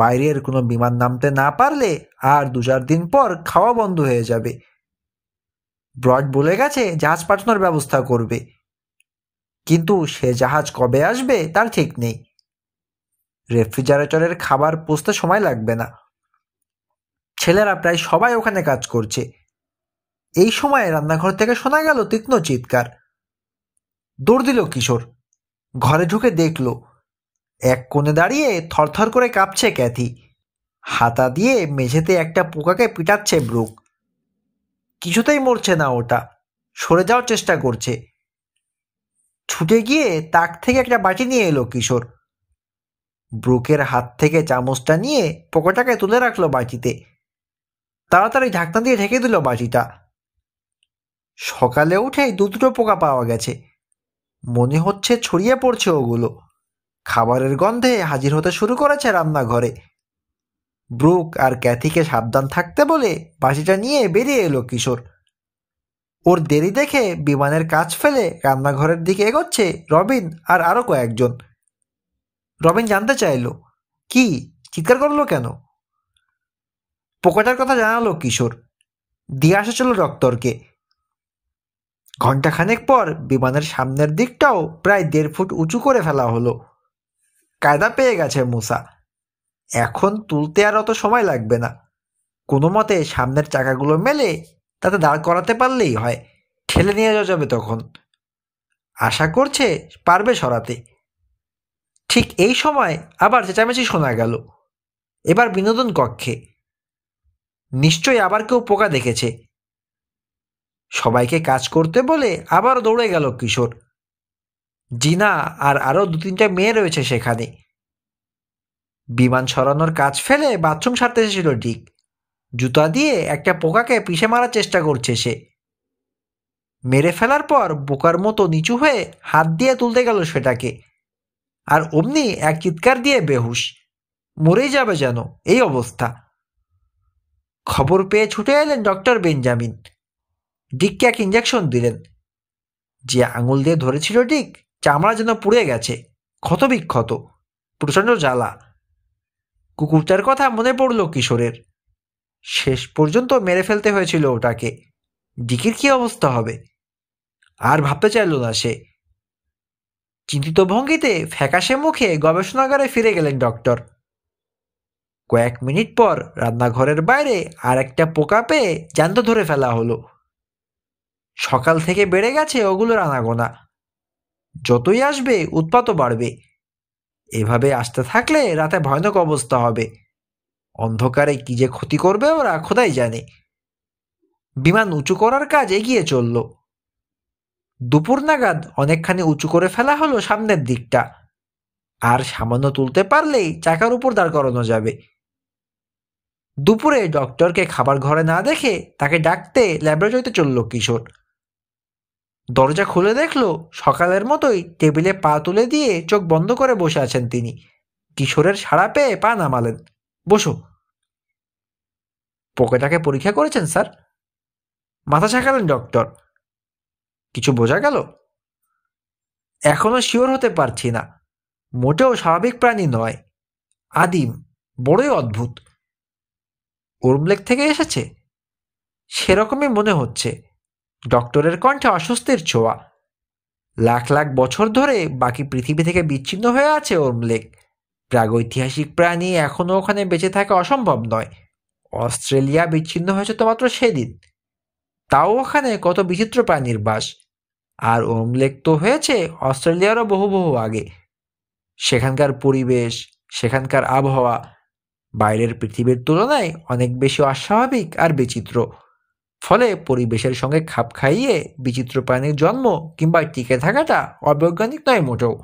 Speaker 1: বাইরের কোনো বিমান নামতে না পারলে আর দু চার দিন পর খাওয়া বন্ধ হয়ে যাবে ব্রড বলে গেছে জাহাজ পাঠানোর ব্যবস্থা করবে কিন্তু সে জাহাজ কবে আসবে তার ঠিক নেই রেফ্রিজারেটরের খাবার পুষতে সময় লাগবে না ছেলেরা প্রায় সবাই ওখানে কাজ করছে এই সময়ে রান্নাঘর থেকে শোনা গেল তীক্ষ্ণ চিৎকার দৌড় দিল কিশোর ঘরে ঢুকে দেখল এক কোণে দাঁড়িয়ে থরথর করে কাঁপছে ক্যাথি হাতা দিয়ে মেঝেতে একটা পোকাকে পিটাচ্ছে ব্রুক কিছুতেই মরছে না ওটা সরে যাওয়ার চেষ্টা করছে ছুটে গিয়ে তাক থেকে একটা বাটি নিয়ে এলো কিশোর ব্রুকের হাত থেকে চামচটা নিয়ে পোকাটাকে তুলে রাখলো বাটিতে তাড়াতাড়ি ঢাকনা দিয়ে ঢেকে দিল বাটিটা সকালে উঠে দু দুটো পোকা পাওয়া গেছে মনে হচ্ছে ছড়িয়ে পড়ছে ওগুলো খাবারের গন্ধে হাজির হতে শুরু করেছে রান্নাঘরে ব্রুক আর ক্যাথিকে সাবধান থাকতে বলে বাটিটা নিয়ে বেরিয়ে এলো কিশোর ওর দেরি দেখে বিমানের কাজ ফেলে রান্নাঘরের দিকে এগোচ্ছে রবিন আর আরও কয়েকজন রবিন জানতে চাইল কি চিৎকার করলো কেন পোকাটার কথা জানালো কিশোর দিয়ে আসা চলো ডক্টরকে ঘণ্টাখানেক পর বিমানের সামনের দিকটাও প্রায় দেড় ফুট উঁচু করে ফেলা হলো কায়দা পেয়ে গেছে মুসা এখন তুলতে আর অত সময় লাগবে না কোনো মতে সামনের চাকাগুলো মেলে তাতে দাঁড় করাতে পারলেই হয় ঠেলে নিয়ে যাওয়া যাবে তখন আশা করছে পারবে সরাতে ঠিক এই সময় আবার চেঁচামেচি শোনা গেল এবার বিনোদন কক্ষে নিশ্চয়ই আবার কেউ পোকা দেখেছে সবাইকে কাজ করতে বলে আবার দৌড়ে গেল কিশোর জিনা আর আরও দু তিনটা মেয়ে রয়েছে সেখানে বিমান সরানোর কাজ ফেলে বাথরুম সারতে এসেছিল ডিক জুতা দিয়ে একটা পোকাকে পিষে মারার চেষ্টা করছে সে মেরে ফেলার পর বোকার মতো নিচু হয়ে হাত দিয়ে তুলতে গেল সেটাকে আর অমনি এক চিৎকার দিয়ে বেহুশ মরেই যাবে যেন এই অবস্থা খবর পেয়ে ছুটে এলেন ডক্টর বেঞ্জামিন ডিককে এক ইঞ্জেকশন দিলেন যে আঙুল দিয়ে ধরেছিল ডিক চামড়া যেন পুড়ে গেছে ক্ষতবিক্ষত প্রচণ্ড জ্বালা কুকুরটার কথা মনে পড়ল কিশোরের শেষ পর্যন্ত মেরে ফেলতে হয়েছিল ওটাকে ডিকির কি অবস্থা হবে আর ভাবতে চাইল না সে চিন্তিত ভঙ্গিতে ফ্যাকাশে মুখে গবেষণাগারে ফিরে গেলেন ডক্টর কয়েক মিনিট পর রান্নাঘরের বাইরে আর একটা পোকা পেয়ে জ্যান্ত ধরে ফেলা হলো সকাল থেকে বেড়ে গেছে ওগুলো রানাগোনা যতই আসবে উৎপাতও বাড়বে এভাবে আসতে থাকলে রাতে ভয়ানক অবস্থা হবে অন্ধকারে কি যে ক্ষতি করবে ওরা খোদাই জানে বিমান উঁচু করার কাজ এগিয়ে চলল দুপুর নাগাদ অনেকখানি উঁচু করে ফেলা হলো সামনের দিকটা আর সামান্য তুলতে পারলেই চাকার উপর দাঁড় করানো যাবে দুপুরে ডক্টরকে খাবার ঘরে না দেখে তাকে ডাকতে ল্যাবরেটরিতে চলল কিশোর দরজা খুলে দেখলো সকালের মতোই টেবিলে পা তুলে দিয়ে চোখ বন্ধ করে বসে আছেন তিনি কিশোরের সাড়া পেয়ে পা নামালেন বসো পকেটাকে পরীক্ষা করেছেন স্যার মাথা ছাকালেন ডক্টর কিছু বোঝা গেল এখনো শিওর হতে পারছি না মোটেও স্বাভাবিক প্রাণী নয় আদিম বড়ই অদ্ভুত উর্মলেক থেকে এসেছে সেরকমই মনে হচ্ছে ডক্টরের কণ্ঠে অস্বস্তির ছোঁয়া লাখ লাখ বছর ধরে বাকি পৃথিবী থেকে বিচ্ছিন্ন হয়ে আছে ওর্মলেক প্রাগৈতিহাসিক প্রাণী এখনও ওখানে বেঁচে থাকা অসম্ভব নয় অস্ট্রেলিয়া বিচ্ছিন্ন হয়েছে তো মাত্র সেদিন তাও ওখানে কত বিচিত্র প্রাণীর বাস আর ওমলেক তো হয়েছে অস্ট্রেলিয়ারও বহু বহু আগে সেখানকার পরিবেশ সেখানকার আবহাওয়া বাইরের পৃথিবীর তুলনায় অনেক বেশি অস্বাভাবিক আর বিচিত্র ফলে পরিবেশের সঙ্গে খাপ খাইয়ে বিচিত্র প্রাণীর জন্ম কিংবা টিকে থাকাটা অবৈজ্ঞানিক নয় মোটেও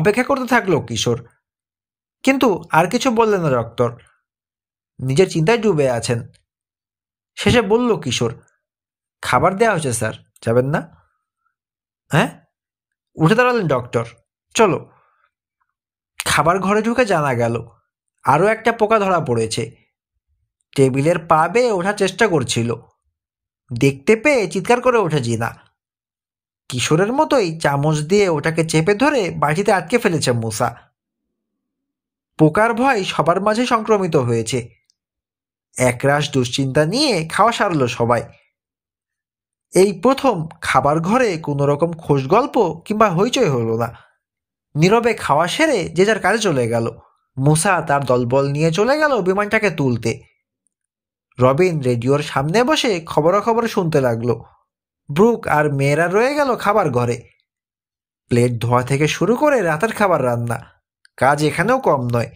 Speaker 1: অপেক্ষা করতে থাকলো কিশোর কিন্তু আর কিছু বললেন না ডক্টর নিজের চিন্তায় ডুবে আছেন শেষে বলল কিশোর খাবার দেয়া হয়েছে স্যার যাবেন না হ্যাঁ উঠে দাঁড়ালেন ডক্টর চলো খাবার ঘরে ঢুকে জানা গেল আরও একটা পোকা ধরা পড়েছে টেবিলের পা বেয়ে ওঠার চেষ্টা করছিল দেখতে পেয়ে চিৎকার করে ওঠে জিনা কিশোরের মতোই চামচ দিয়ে ওটাকে চেপে ধরে বাটিতে আটকে ফেলেছে মুসা পোকার ভয় সবার মাঝে সংক্রমিত হয়েছে একরাশ দুশ্চিন্তা নিয়ে খাওয়া সারল সবাই এই প্রথম খাবার ঘরে কোনো রকম খোশ গল্প কিংবা হইচই হলো না নীরবে খাওয়া সেরে যে যার কাজে চলে গেল মুসা তার দলবল নিয়ে চলে গেল বিমানটাকে তুলতে রবিন রেডিওর সামনে বসে খবরাখবর শুনতে লাগলো ব্রুক আর মেয়েরা রয়ে গেল খাবার ঘরে প্লেট ধোয়া থেকে শুরু করে রাতের খাবার রান্না কাজ এখানেও কম নয়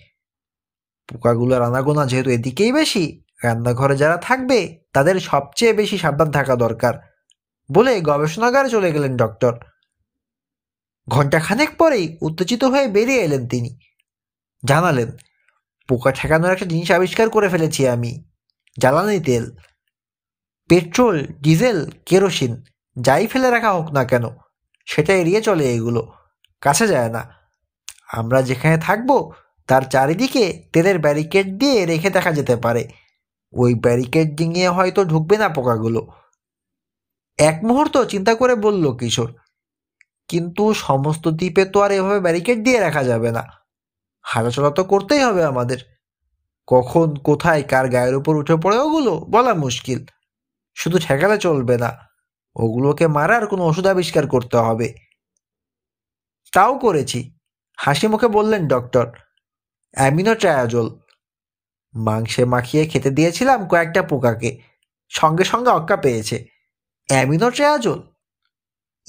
Speaker 1: পোকাগুলো রান্নাগোনা যেহেতু এদিকেই বেশি রান্নাঘরে যারা থাকবে তাদের সবচেয়ে বেশি সাবধান থাকা দরকার বলে গবেষণাগারে চলে গেলেন ডক্টর ঘন্টা খানেক পরেই উত্তেজিত হয়ে বেরিয়ে এলেন তিনি জানালেন পোকা ঠেকানোর একটা জিনিস আবিষ্কার করে ফেলেছি আমি জ্বালানি তেল পেট্রোল ডিজেল কেরোসিন যাই ফেলে রাখা হোক না কেন সেটা এড়িয়ে চলে এগুলো কাছে যায় না আমরা যেখানে থাকবো তার চারিদিকে তেলের ব্যারিকেড দিয়ে রেখে দেখা যেতে পারে ওই ব্যারিকেড ডিঙিয়ে হয়তো ঢুকবে না পোকাগুলো এক মুহূর্ত চিন্তা করে বলল কিশোর কিন্তু সমস্ত দ্বীপে তো আর এভাবে ব্যারিকেড দিয়ে রাখা যাবে না হাঁটাচলা তো করতেই হবে আমাদের কখন কোথায় কার গায়ের উপর উঠে পড়ে ওগুলো বলা মুশকিল শুধু ঠেকালে চলবে না ওগুলোকে মারার কোনো ওষুধ আবিষ্কার করতে হবে তাও করেছি হাসি মুখে বললেন ডক্টর অ্যামিনো ট্রায়াজল মাংসে মাখিয়ে খেতে দিয়েছিলাম কয়েকটা পোকাকে সঙ্গে সঙ্গে অক্কা পেয়েছে অ্যামিনো ট্রায়াজল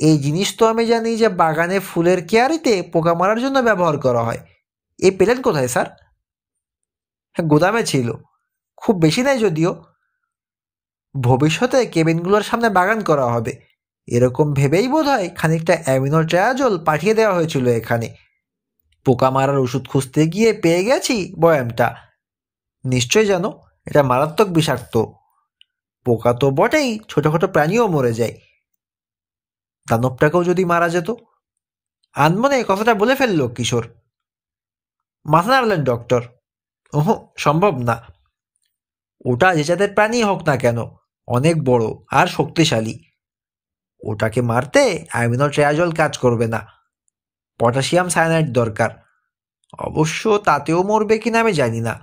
Speaker 1: এই জিনিস তো আমি জানি যে বাগানে ফুলের কেয়ারিতে পোকা মারার জন্য ব্যবহার করা হয় এই পেলেন কোথায় স্যার হ্যাঁ গোদামে ছিল খুব বেশি নাই যদিও ভবিষ্যতে কেবিনগুলোর সামনে বাগান করা হবে এরকম ভেবেই বোধ হয় খানিকটা অ্যামিনোর ট্রায়াজল পাঠিয়ে দেওয়া হয়েছিল এখানে পোকা মারার ওষুধ খুঁজতে গিয়ে পেয়ে গেছি বয়ামটা নিশ্চয় জানো এটা মারাত্মক বিষাক্ত পোকা তো বটেই ছোটোখাটো প্রাণীও মরে যায় দানবটাকেও যদি মারা যেত আনমনে কথাটা বলে ফেললো কিশোর মাথা নাড়লেন ডক্টর ওহ সম্ভব না ওটা যে যাদের প্রাণী হোক না কেন অনেক বড় আর শক্তিশালী ওটাকে মারতে অ্যামিনো ট্রায়াজল কাজ করবে না পটাশিয়াম সায়ানাইড দরকার অবশ্য তাতেও মরবে কিনা আমি জানি না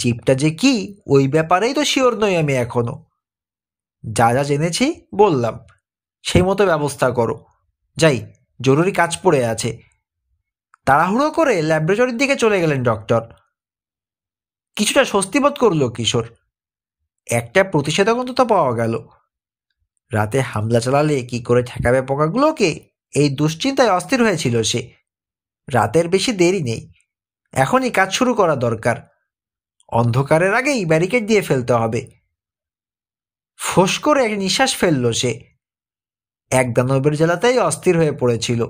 Speaker 1: জীবটা যে কি ওই ব্যাপারেই তো শিওর নই আমি এখনো যা যা জেনেছি বললাম সেই মতো ব্যবস্থা করো যাই জরুরি কাজ পড়ে আছে তাড়াহুড়ো করে ল্যাবরেটরির দিকে চলে গেলেন ডক্টর কিছুটা স্বস্তিবোধ করল কিশোর একটা প্রতিষেধক অন্তত পাওয়া গেল রাতে হামলা চালালে কি করে ঠেকাবে পোকাগুলোকে এই দুশ্চিন্তায় অস্থির হয়েছিল সে রাতের বেশি দেরি নেই এখনই কাজ শুরু করা দরকার অন্ধকারের আগেই ব্যারিকেড দিয়ে ফেলতে হবে ফোঁস করে এক নিঃশ্বাস ফেলল সে এক দানবের জেলাতেই অস্থির হয়ে পড়েছিল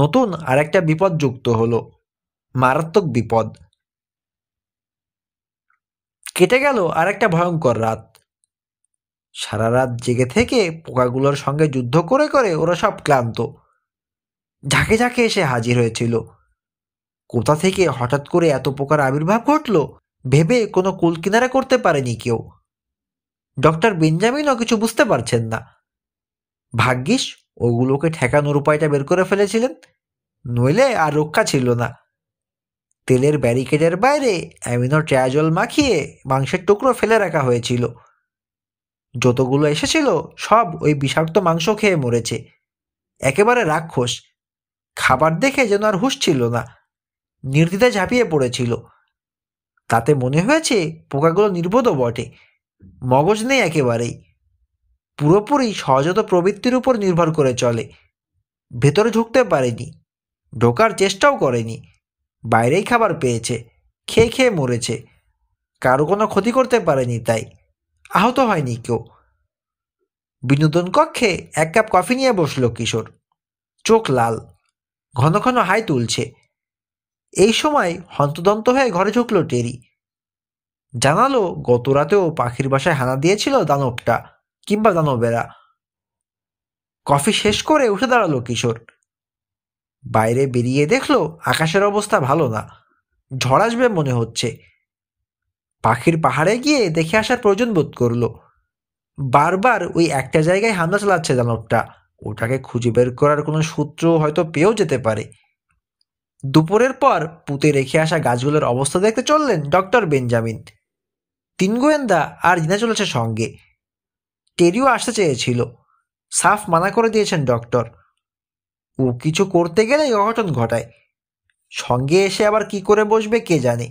Speaker 1: নতুন আর একটা বিপদ যুক্ত হলো মারাত্মক বিপদ কেটে গেল আর একটা ভয়ঙ্কর রাত সারা রাত জেগে থেকে পোকাগুলোর সঙ্গে যুদ্ধ করে করে ওরা সব ক্লান্ত ঝাঁকে ঝাঁকে এসে হাজির হয়েছিল কোথা থেকে হঠাৎ করে এত পোকার আবির্ভাব ঘটল ভেবে কোনো কুল কিনারা করতে পারেনি কেউ ডক্টর বেঞ্জামিনও কিছু বুঝতে পারছেন না ভাগ্যিস ওগুলোকে ঠেকানোর উপায়টা বের করে ফেলেছিলেন নইলে আর রক্ষা ছিল না তেলের ব্যারিকেডের বাইরে অ্যামিনো ট্রায়াজল মাখিয়ে মাংসের টুকরো ফেলে রাখা হয়েছিল যতগুলো এসেছিল সব ওই বিষাক্ত মাংস খেয়ে মরেছে একেবারে রাক্ষস খাবার দেখে যেন আর হুশ ছিল না নির্দিতে ঝাঁপিয়ে পড়েছিল তাতে মনে হয়েছে পোকাগুলো নির্বোধ বটে মগজ নেই একেবারেই পুরোপুরি সহজত প্রবৃত্তির উপর নির্ভর করে চলে ভেতরে ঢুকতে পারেনি ঢোকার চেষ্টাও করেনি বাইরেই খাবার পেয়েছে খেয়ে খেয়ে মরেছে কারো কোনো ক্ষতি করতে পারেনি তাই আহত হয়নি কেউ বিনোদন কক্ষে এক কাপ কফি নিয়ে বসল কিশোর চোখ লাল ঘন ঘন হাই তুলছে এই সময় হন্তদন্ত হয়ে ঘরে ঢুকলো টেরি জানালো গত রাতেও পাখির বাসায় হানা দিয়েছিল দানবটা কিংবা দানবেরা কফি শেষ করে উঠে দাঁড়ালো কিশোর বাইরে বেরিয়ে দেখলো আকাশের অবস্থা ভালো না ঝড় আসবে মনে হচ্ছে পাখির পাহাড়ে গিয়ে দেখে আসার প্রয়োজন বোধ করলো বারবার ওই একটা জায়গায় হামলা চালাচ্ছে দানবটা ওটাকে খুঁজে বের করার কোনো সূত্র হয়তো পেয়েও যেতে পারে দুপুরের পর পুঁতে রেখে আসা গাছগুলোর অবস্থা দেখতে চললেন ডক্টর বেঞ্জামিন তিন গোয়েন্দা আর জিনা চলেছে সঙ্গে টেরিও আসতে চেয়েছিল সাফ মানা করে দিয়েছেন ডক্টর ও কিছু করতে গেলে অঘটন ঘটায় সঙ্গে এসে আবার কি করে বসবে কে জানে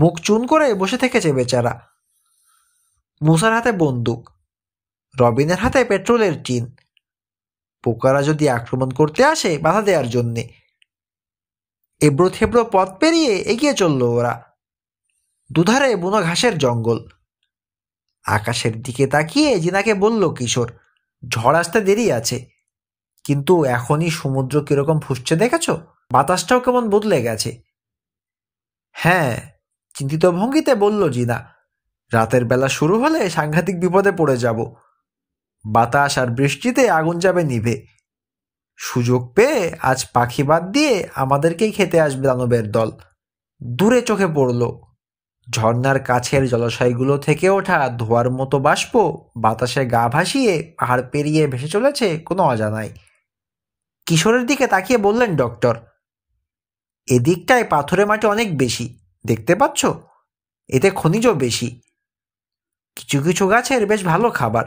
Speaker 1: মুখ চুন করে বসে থেকেছে বেচারা মুসার হাতে বন্দুক রবিনের হাতে পেট্রোলের টিন পোকারা যদি আক্রমণ করতে আসে বাধা দেওয়ার জন্যে এবড়ো থেবড়ো পথ পেরিয়ে এগিয়ে চলল ওরা দুধারে বুনো ঘাসের জঙ্গল আকাশের দিকে তাকিয়ে জিনাকে বলল কিশোর ঝড় আসতে দেরি আছে কিন্তু এখনই সমুদ্র কিরকম ফুসছে দেখেছ বাতাসটাও কেমন বদলে গেছে হ্যাঁ চিন্তিত ভঙ্গিতে বলল জিনা রাতের বেলা শুরু হলে সাংঘাতিক বিপদে পড়ে যাব বাতাস আর বৃষ্টিতে আগুন যাবে নিভে সুযোগ পেয়ে আজ পাখি বাদ দিয়ে আমাদেরকেই খেতে আসবে দানবের দল দূরে চোখে পড়ল ঝর্নার কাছের জলাশয়গুলো থেকে ওঠা ধোয়ার মতো বাষ্প বাতাসে গা ভাসিয়ে পাহাড় পেরিয়ে ভেসে চলেছে কোনো অজানায় কিশোরের দিকে তাকিয়ে বললেন ডক্টর এদিকটায় পাথরে মাটি অনেক বেশি দেখতে পাচ্ছ এতে খনিজ বেশি কিছু কিছু গাছের বেশ ভালো খাবার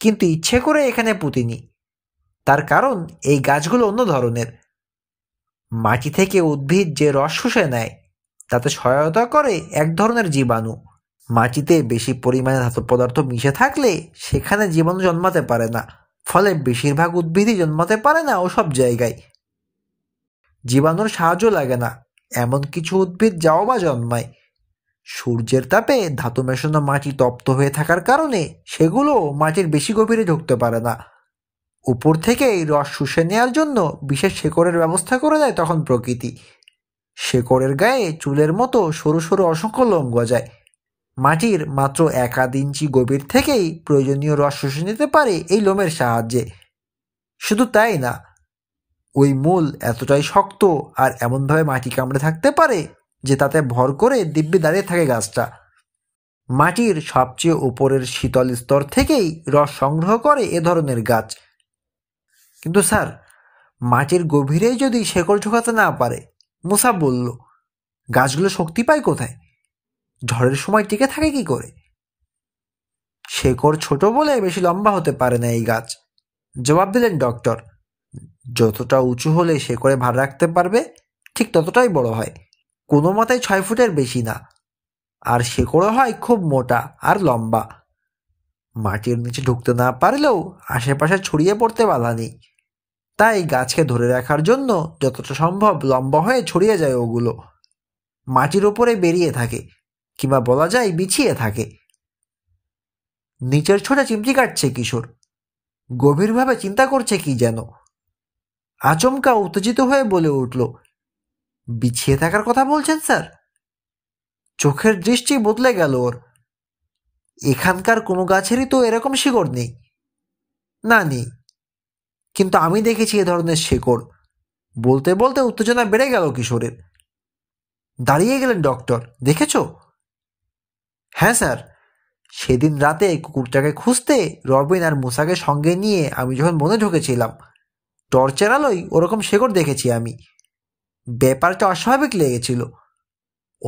Speaker 1: কিন্তু ইচ্ছে করে এখানে পুতিনি তার কারণ এই গাছগুলো অন্য ধরনের মাটি থেকে উদ্ভিদ যে রস শুষে নেয় তাতে সহায়তা করে এক ধরনের জীবাণু মাটিতে বেশি পরিমাণে ধাতব পদার্থ মিশে থাকলে সেখানে জীবাণু জন্মাতে পারে না ফলে বেশিরভাগ উদ্ভিদই জন্মাতে পারে না ওসব জায়গায় জীবাণুর সাহায্য লাগে না এমন কিছু উদ্ভিদ যাও বা জন্মায় সূর্যের তাপে ধাতু মেশানো মাটি তপ্ত হয়ে থাকার কারণে সেগুলো মাটির বেশি গভীরে ঢুকতে পারে না উপর থেকে এই রস শুষে নেওয়ার জন্য বিশেষ শেকড়ের ব্যবস্থা করে দেয় তখন প্রকৃতি শেকড়ের গায়ে চুলের মতো সরু সরু অসংখ্য লোম গজায় মাটির মাত্র একাদ ইঞ্চি গভীর থেকেই প্রয়োজনীয় রস শুষে নিতে পারে এই লোমের সাহায্যে শুধু তাই না ওই মূল এতটাই শক্ত আর এমনভাবে মাটি কামড়ে থাকতে পারে যে তাতে ভর করে দিব্যি দাঁড়িয়ে থাকে গাছটা মাটির সবচেয়ে উপরের শীতল স্তর থেকেই রস সংগ্রহ করে এ ধরনের গাছ কিন্তু স্যার মাটির গভীরেই যদি শেকড় ঢোকাতে না পারে মুসা বলল গাছগুলো শক্তি পায় কোথায় ঝড়ের সময় টিকে থাকে কি করে শেকড় ছোট বলে বেশি লম্বা হতে পারে না এই গাছ জবাব দিলেন ডক্টর যতটা উঁচু হলে শেকড়ে ভার রাখতে পারবে ঠিক ততটাই বড় হয় কোনো মতাই ছয় ফুটের বেশি না আর শেকড়ও হয় খুব মোটা আর লম্বা মাটির নিচে ঢুকতে না পারলেও আশেপাশে ছড়িয়ে পড়তে বাধা নেই তাই গাছকে ধরে রাখার জন্য যতটা সম্ভব লম্বা হয়ে ছড়িয়ে যায় ওগুলো মাটির ওপরে বেরিয়ে থাকে কিংবা বলা যায় বিছিয়ে থাকে নিচের ছোটা চিমটি কাটছে কিশোর গভীরভাবে চিন্তা করছে কি যেন আচমকা উত্তেজিত হয়ে বলে উঠল বিছিয়ে থাকার কথা বলছেন স্যার চোখের দৃষ্টি বদলে গেল ওর এখানকার কোনো গাছেরই তো এরকম শিকড় নেই না নেই কিন্তু আমি দেখেছি এ ধরনের শিকড় বলতে বলতে উত্তেজনা বেড়ে গেল কিশোরের দাঁড়িয়ে গেলেন ডক্টর দেখেছো হ্যাঁ স্যার সেদিন রাতে কুকুরটাকে খুঁজতে রবিন আর মুসাকে সঙ্গে নিয়ে আমি যখন মনে ঢুকেছিলাম টর্চের আলোয় ওরকম শেকড় দেখেছি আমি ব্যাপারটা অস্বাভাবিক লেগেছিল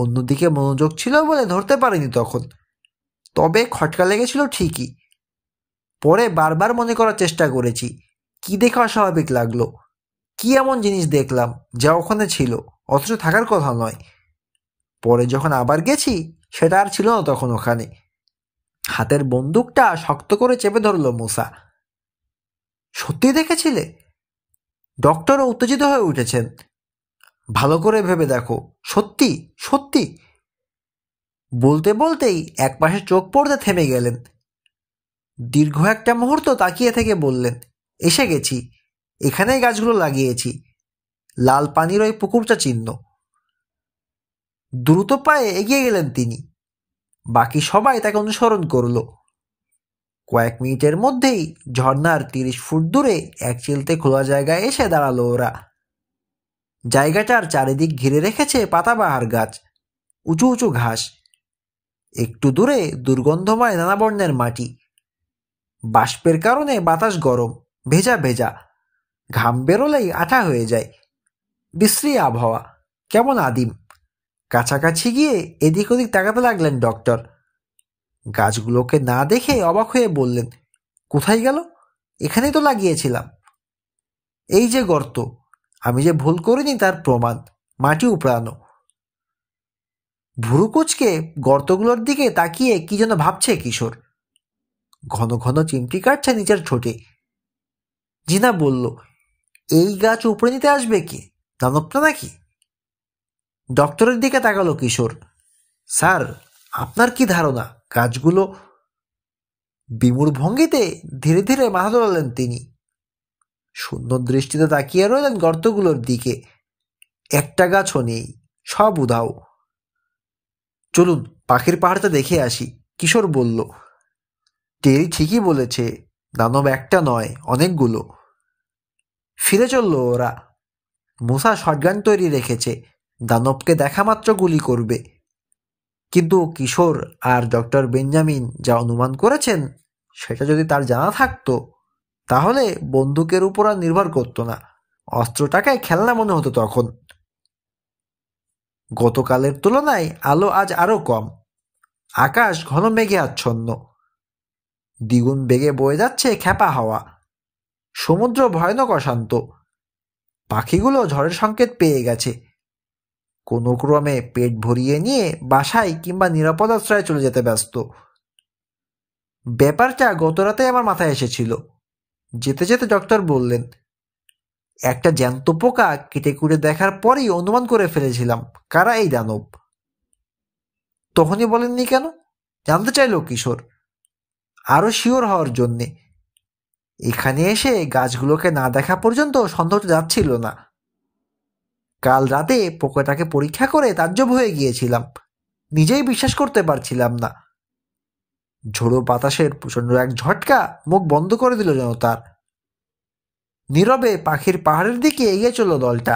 Speaker 1: অন্যদিকে মনোযোগ ছিল বলে ধরতে পারিনি তখন তবে খটকা লেগেছিল ঠিকই পরে বারবার মনে করার চেষ্টা করেছি কি দেখে অস্বাভাবিক লাগলো কি এমন জিনিস দেখলাম যা ওখানে ছিল অথচ থাকার কথা নয় পরে যখন আবার গেছি সেটা আর ছিল না তখন ওখানে হাতের বন্দুকটা শক্ত করে চেপে ধরল মোসা সত্যি দেখেছিলে ডক্টরও উত্তেজিত হয়ে উঠেছেন ভালো করে ভেবে দেখো সত্যি সত্যি বলতে বলতেই একপাশে চোখ পড়তে থেমে গেলেন দীর্ঘ একটা মুহূর্ত তাকিয়ে থেকে বললেন এসে গেছি এখানেই গাছগুলো লাগিয়েছি লাল পানির ওই পুকুরটা চিহ্ন দ্রুত পায়ে এগিয়ে গেলেন তিনি বাকি সবাই তাকে অনুসরণ করল কয়েক মিনিটের মধ্যেই ঝর্নার তিরিশ ফুট দূরে এক চিলতে খোলা জায়গায় এসে দাঁড়ালো ওরা জায়গাটার চারিদিক ঘিরে রেখেছে পাতাবাহার গাছ উঁচু উঁচু ঘাস একটু দূরে দুর্গন্ধময় নানা বর্ণের মাটি বাষ্পের কারণে বাতাস গরম ভেজা ভেজা ঘাম বেরোলেই আঠা হয়ে যায় বিশ্রী আবহাওয়া কেমন আদিম কাছাকাছি গিয়ে এদিক ওদিক তাকাতে লাগলেন ডক্টর গাছগুলোকে না দেখে অবাক হয়ে বললেন কোথায় গেল এখানেই তো লাগিয়েছিলাম এই যে গর্ত আমি যে ভুল করিনি তার প্রমাণ মাটি উপড়ানো ভুরুকুচকে গর্তগুলোর দিকে তাকিয়ে কি যেন ভাবছে কিশোর ঘন ঘন চিমটি কাটছে নিজের ঠোঁটে জিনা বলল এই গাছ উপড়ে নিতে আসবে কি দানবটা নাকি ডক্টরের দিকে তাকালো কিশোর স্যার আপনার কি ধারণা কাজগুলো বিমূর ভঙ্গিতে ধীরে ধীরে মাথা ধরালেন তিনি শূন্য দৃষ্টিতে তাকিয়ে রইলেন গর্তগুলোর দিকে একটা গাছও নেই সব উধাও চলুন পাখির পাহাড়টা দেখে আসি কিশোর বলল টেরি ঠিকই বলেছে দানব একটা নয় অনেকগুলো ফিরে চলল ওরা মুসা শটগান তৈরি রেখেছে দানবকে দেখামাত্র গুলি করবে কিন্তু কিশোর আর ডক্টর বেঞ্জামিন যা অনুমান করেছেন সেটা যদি তার জানা থাকতো তাহলে বন্দুকের উপর আর নির্ভর করতো না অস্ত্রটাকে খেলনা মনে হতো তখন গতকালের তুলনায় আলো আজ আরও কম আকাশ ঘন মেঘে আচ্ছন্ন দ্বিগুণ বেগে বয়ে যাচ্ছে খ্যাপা হাওয়া সমুদ্র ভয়ানক অশান্ত পাখিগুলো ঝড়ের সংকেত পেয়ে গেছে কোনো ক্রমে পেট ভরিয়ে নিয়ে বাসায় কিংবা নিরাপদ আশ্রয়ে চলে যেতে ব্যস্ত ব্যাপারটা গত রাতে আমার মাথায় এসেছিল যেতে যেতে ডক্টর বললেন একটা জ্যান্ত পোকা কেটে কুটে দেখার পরেই অনুমান করে ফেলেছিলাম কারা এই দানব তখনই বলেননি কেন জানতে চাইল কিশোর আরও শিওর হওয়ার জন্যে এখানে এসে গাছগুলোকে না দেখা পর্যন্ত সন্দেহটা যাচ্ছিল না কাল রাতে পোকাটাকে পরীক্ষা করে তাজ্জব হয়ে গিয়েছিলাম নিজেই বিশ্বাস করতে পারছিলাম না ঝোড়ো বাতাসের প্রচণ্ড এক ঝটকা মুখ বন্ধ করে দিল যেন তার নীরবে পাখির পাহাড়ের দিকে এগিয়ে চলল দলটা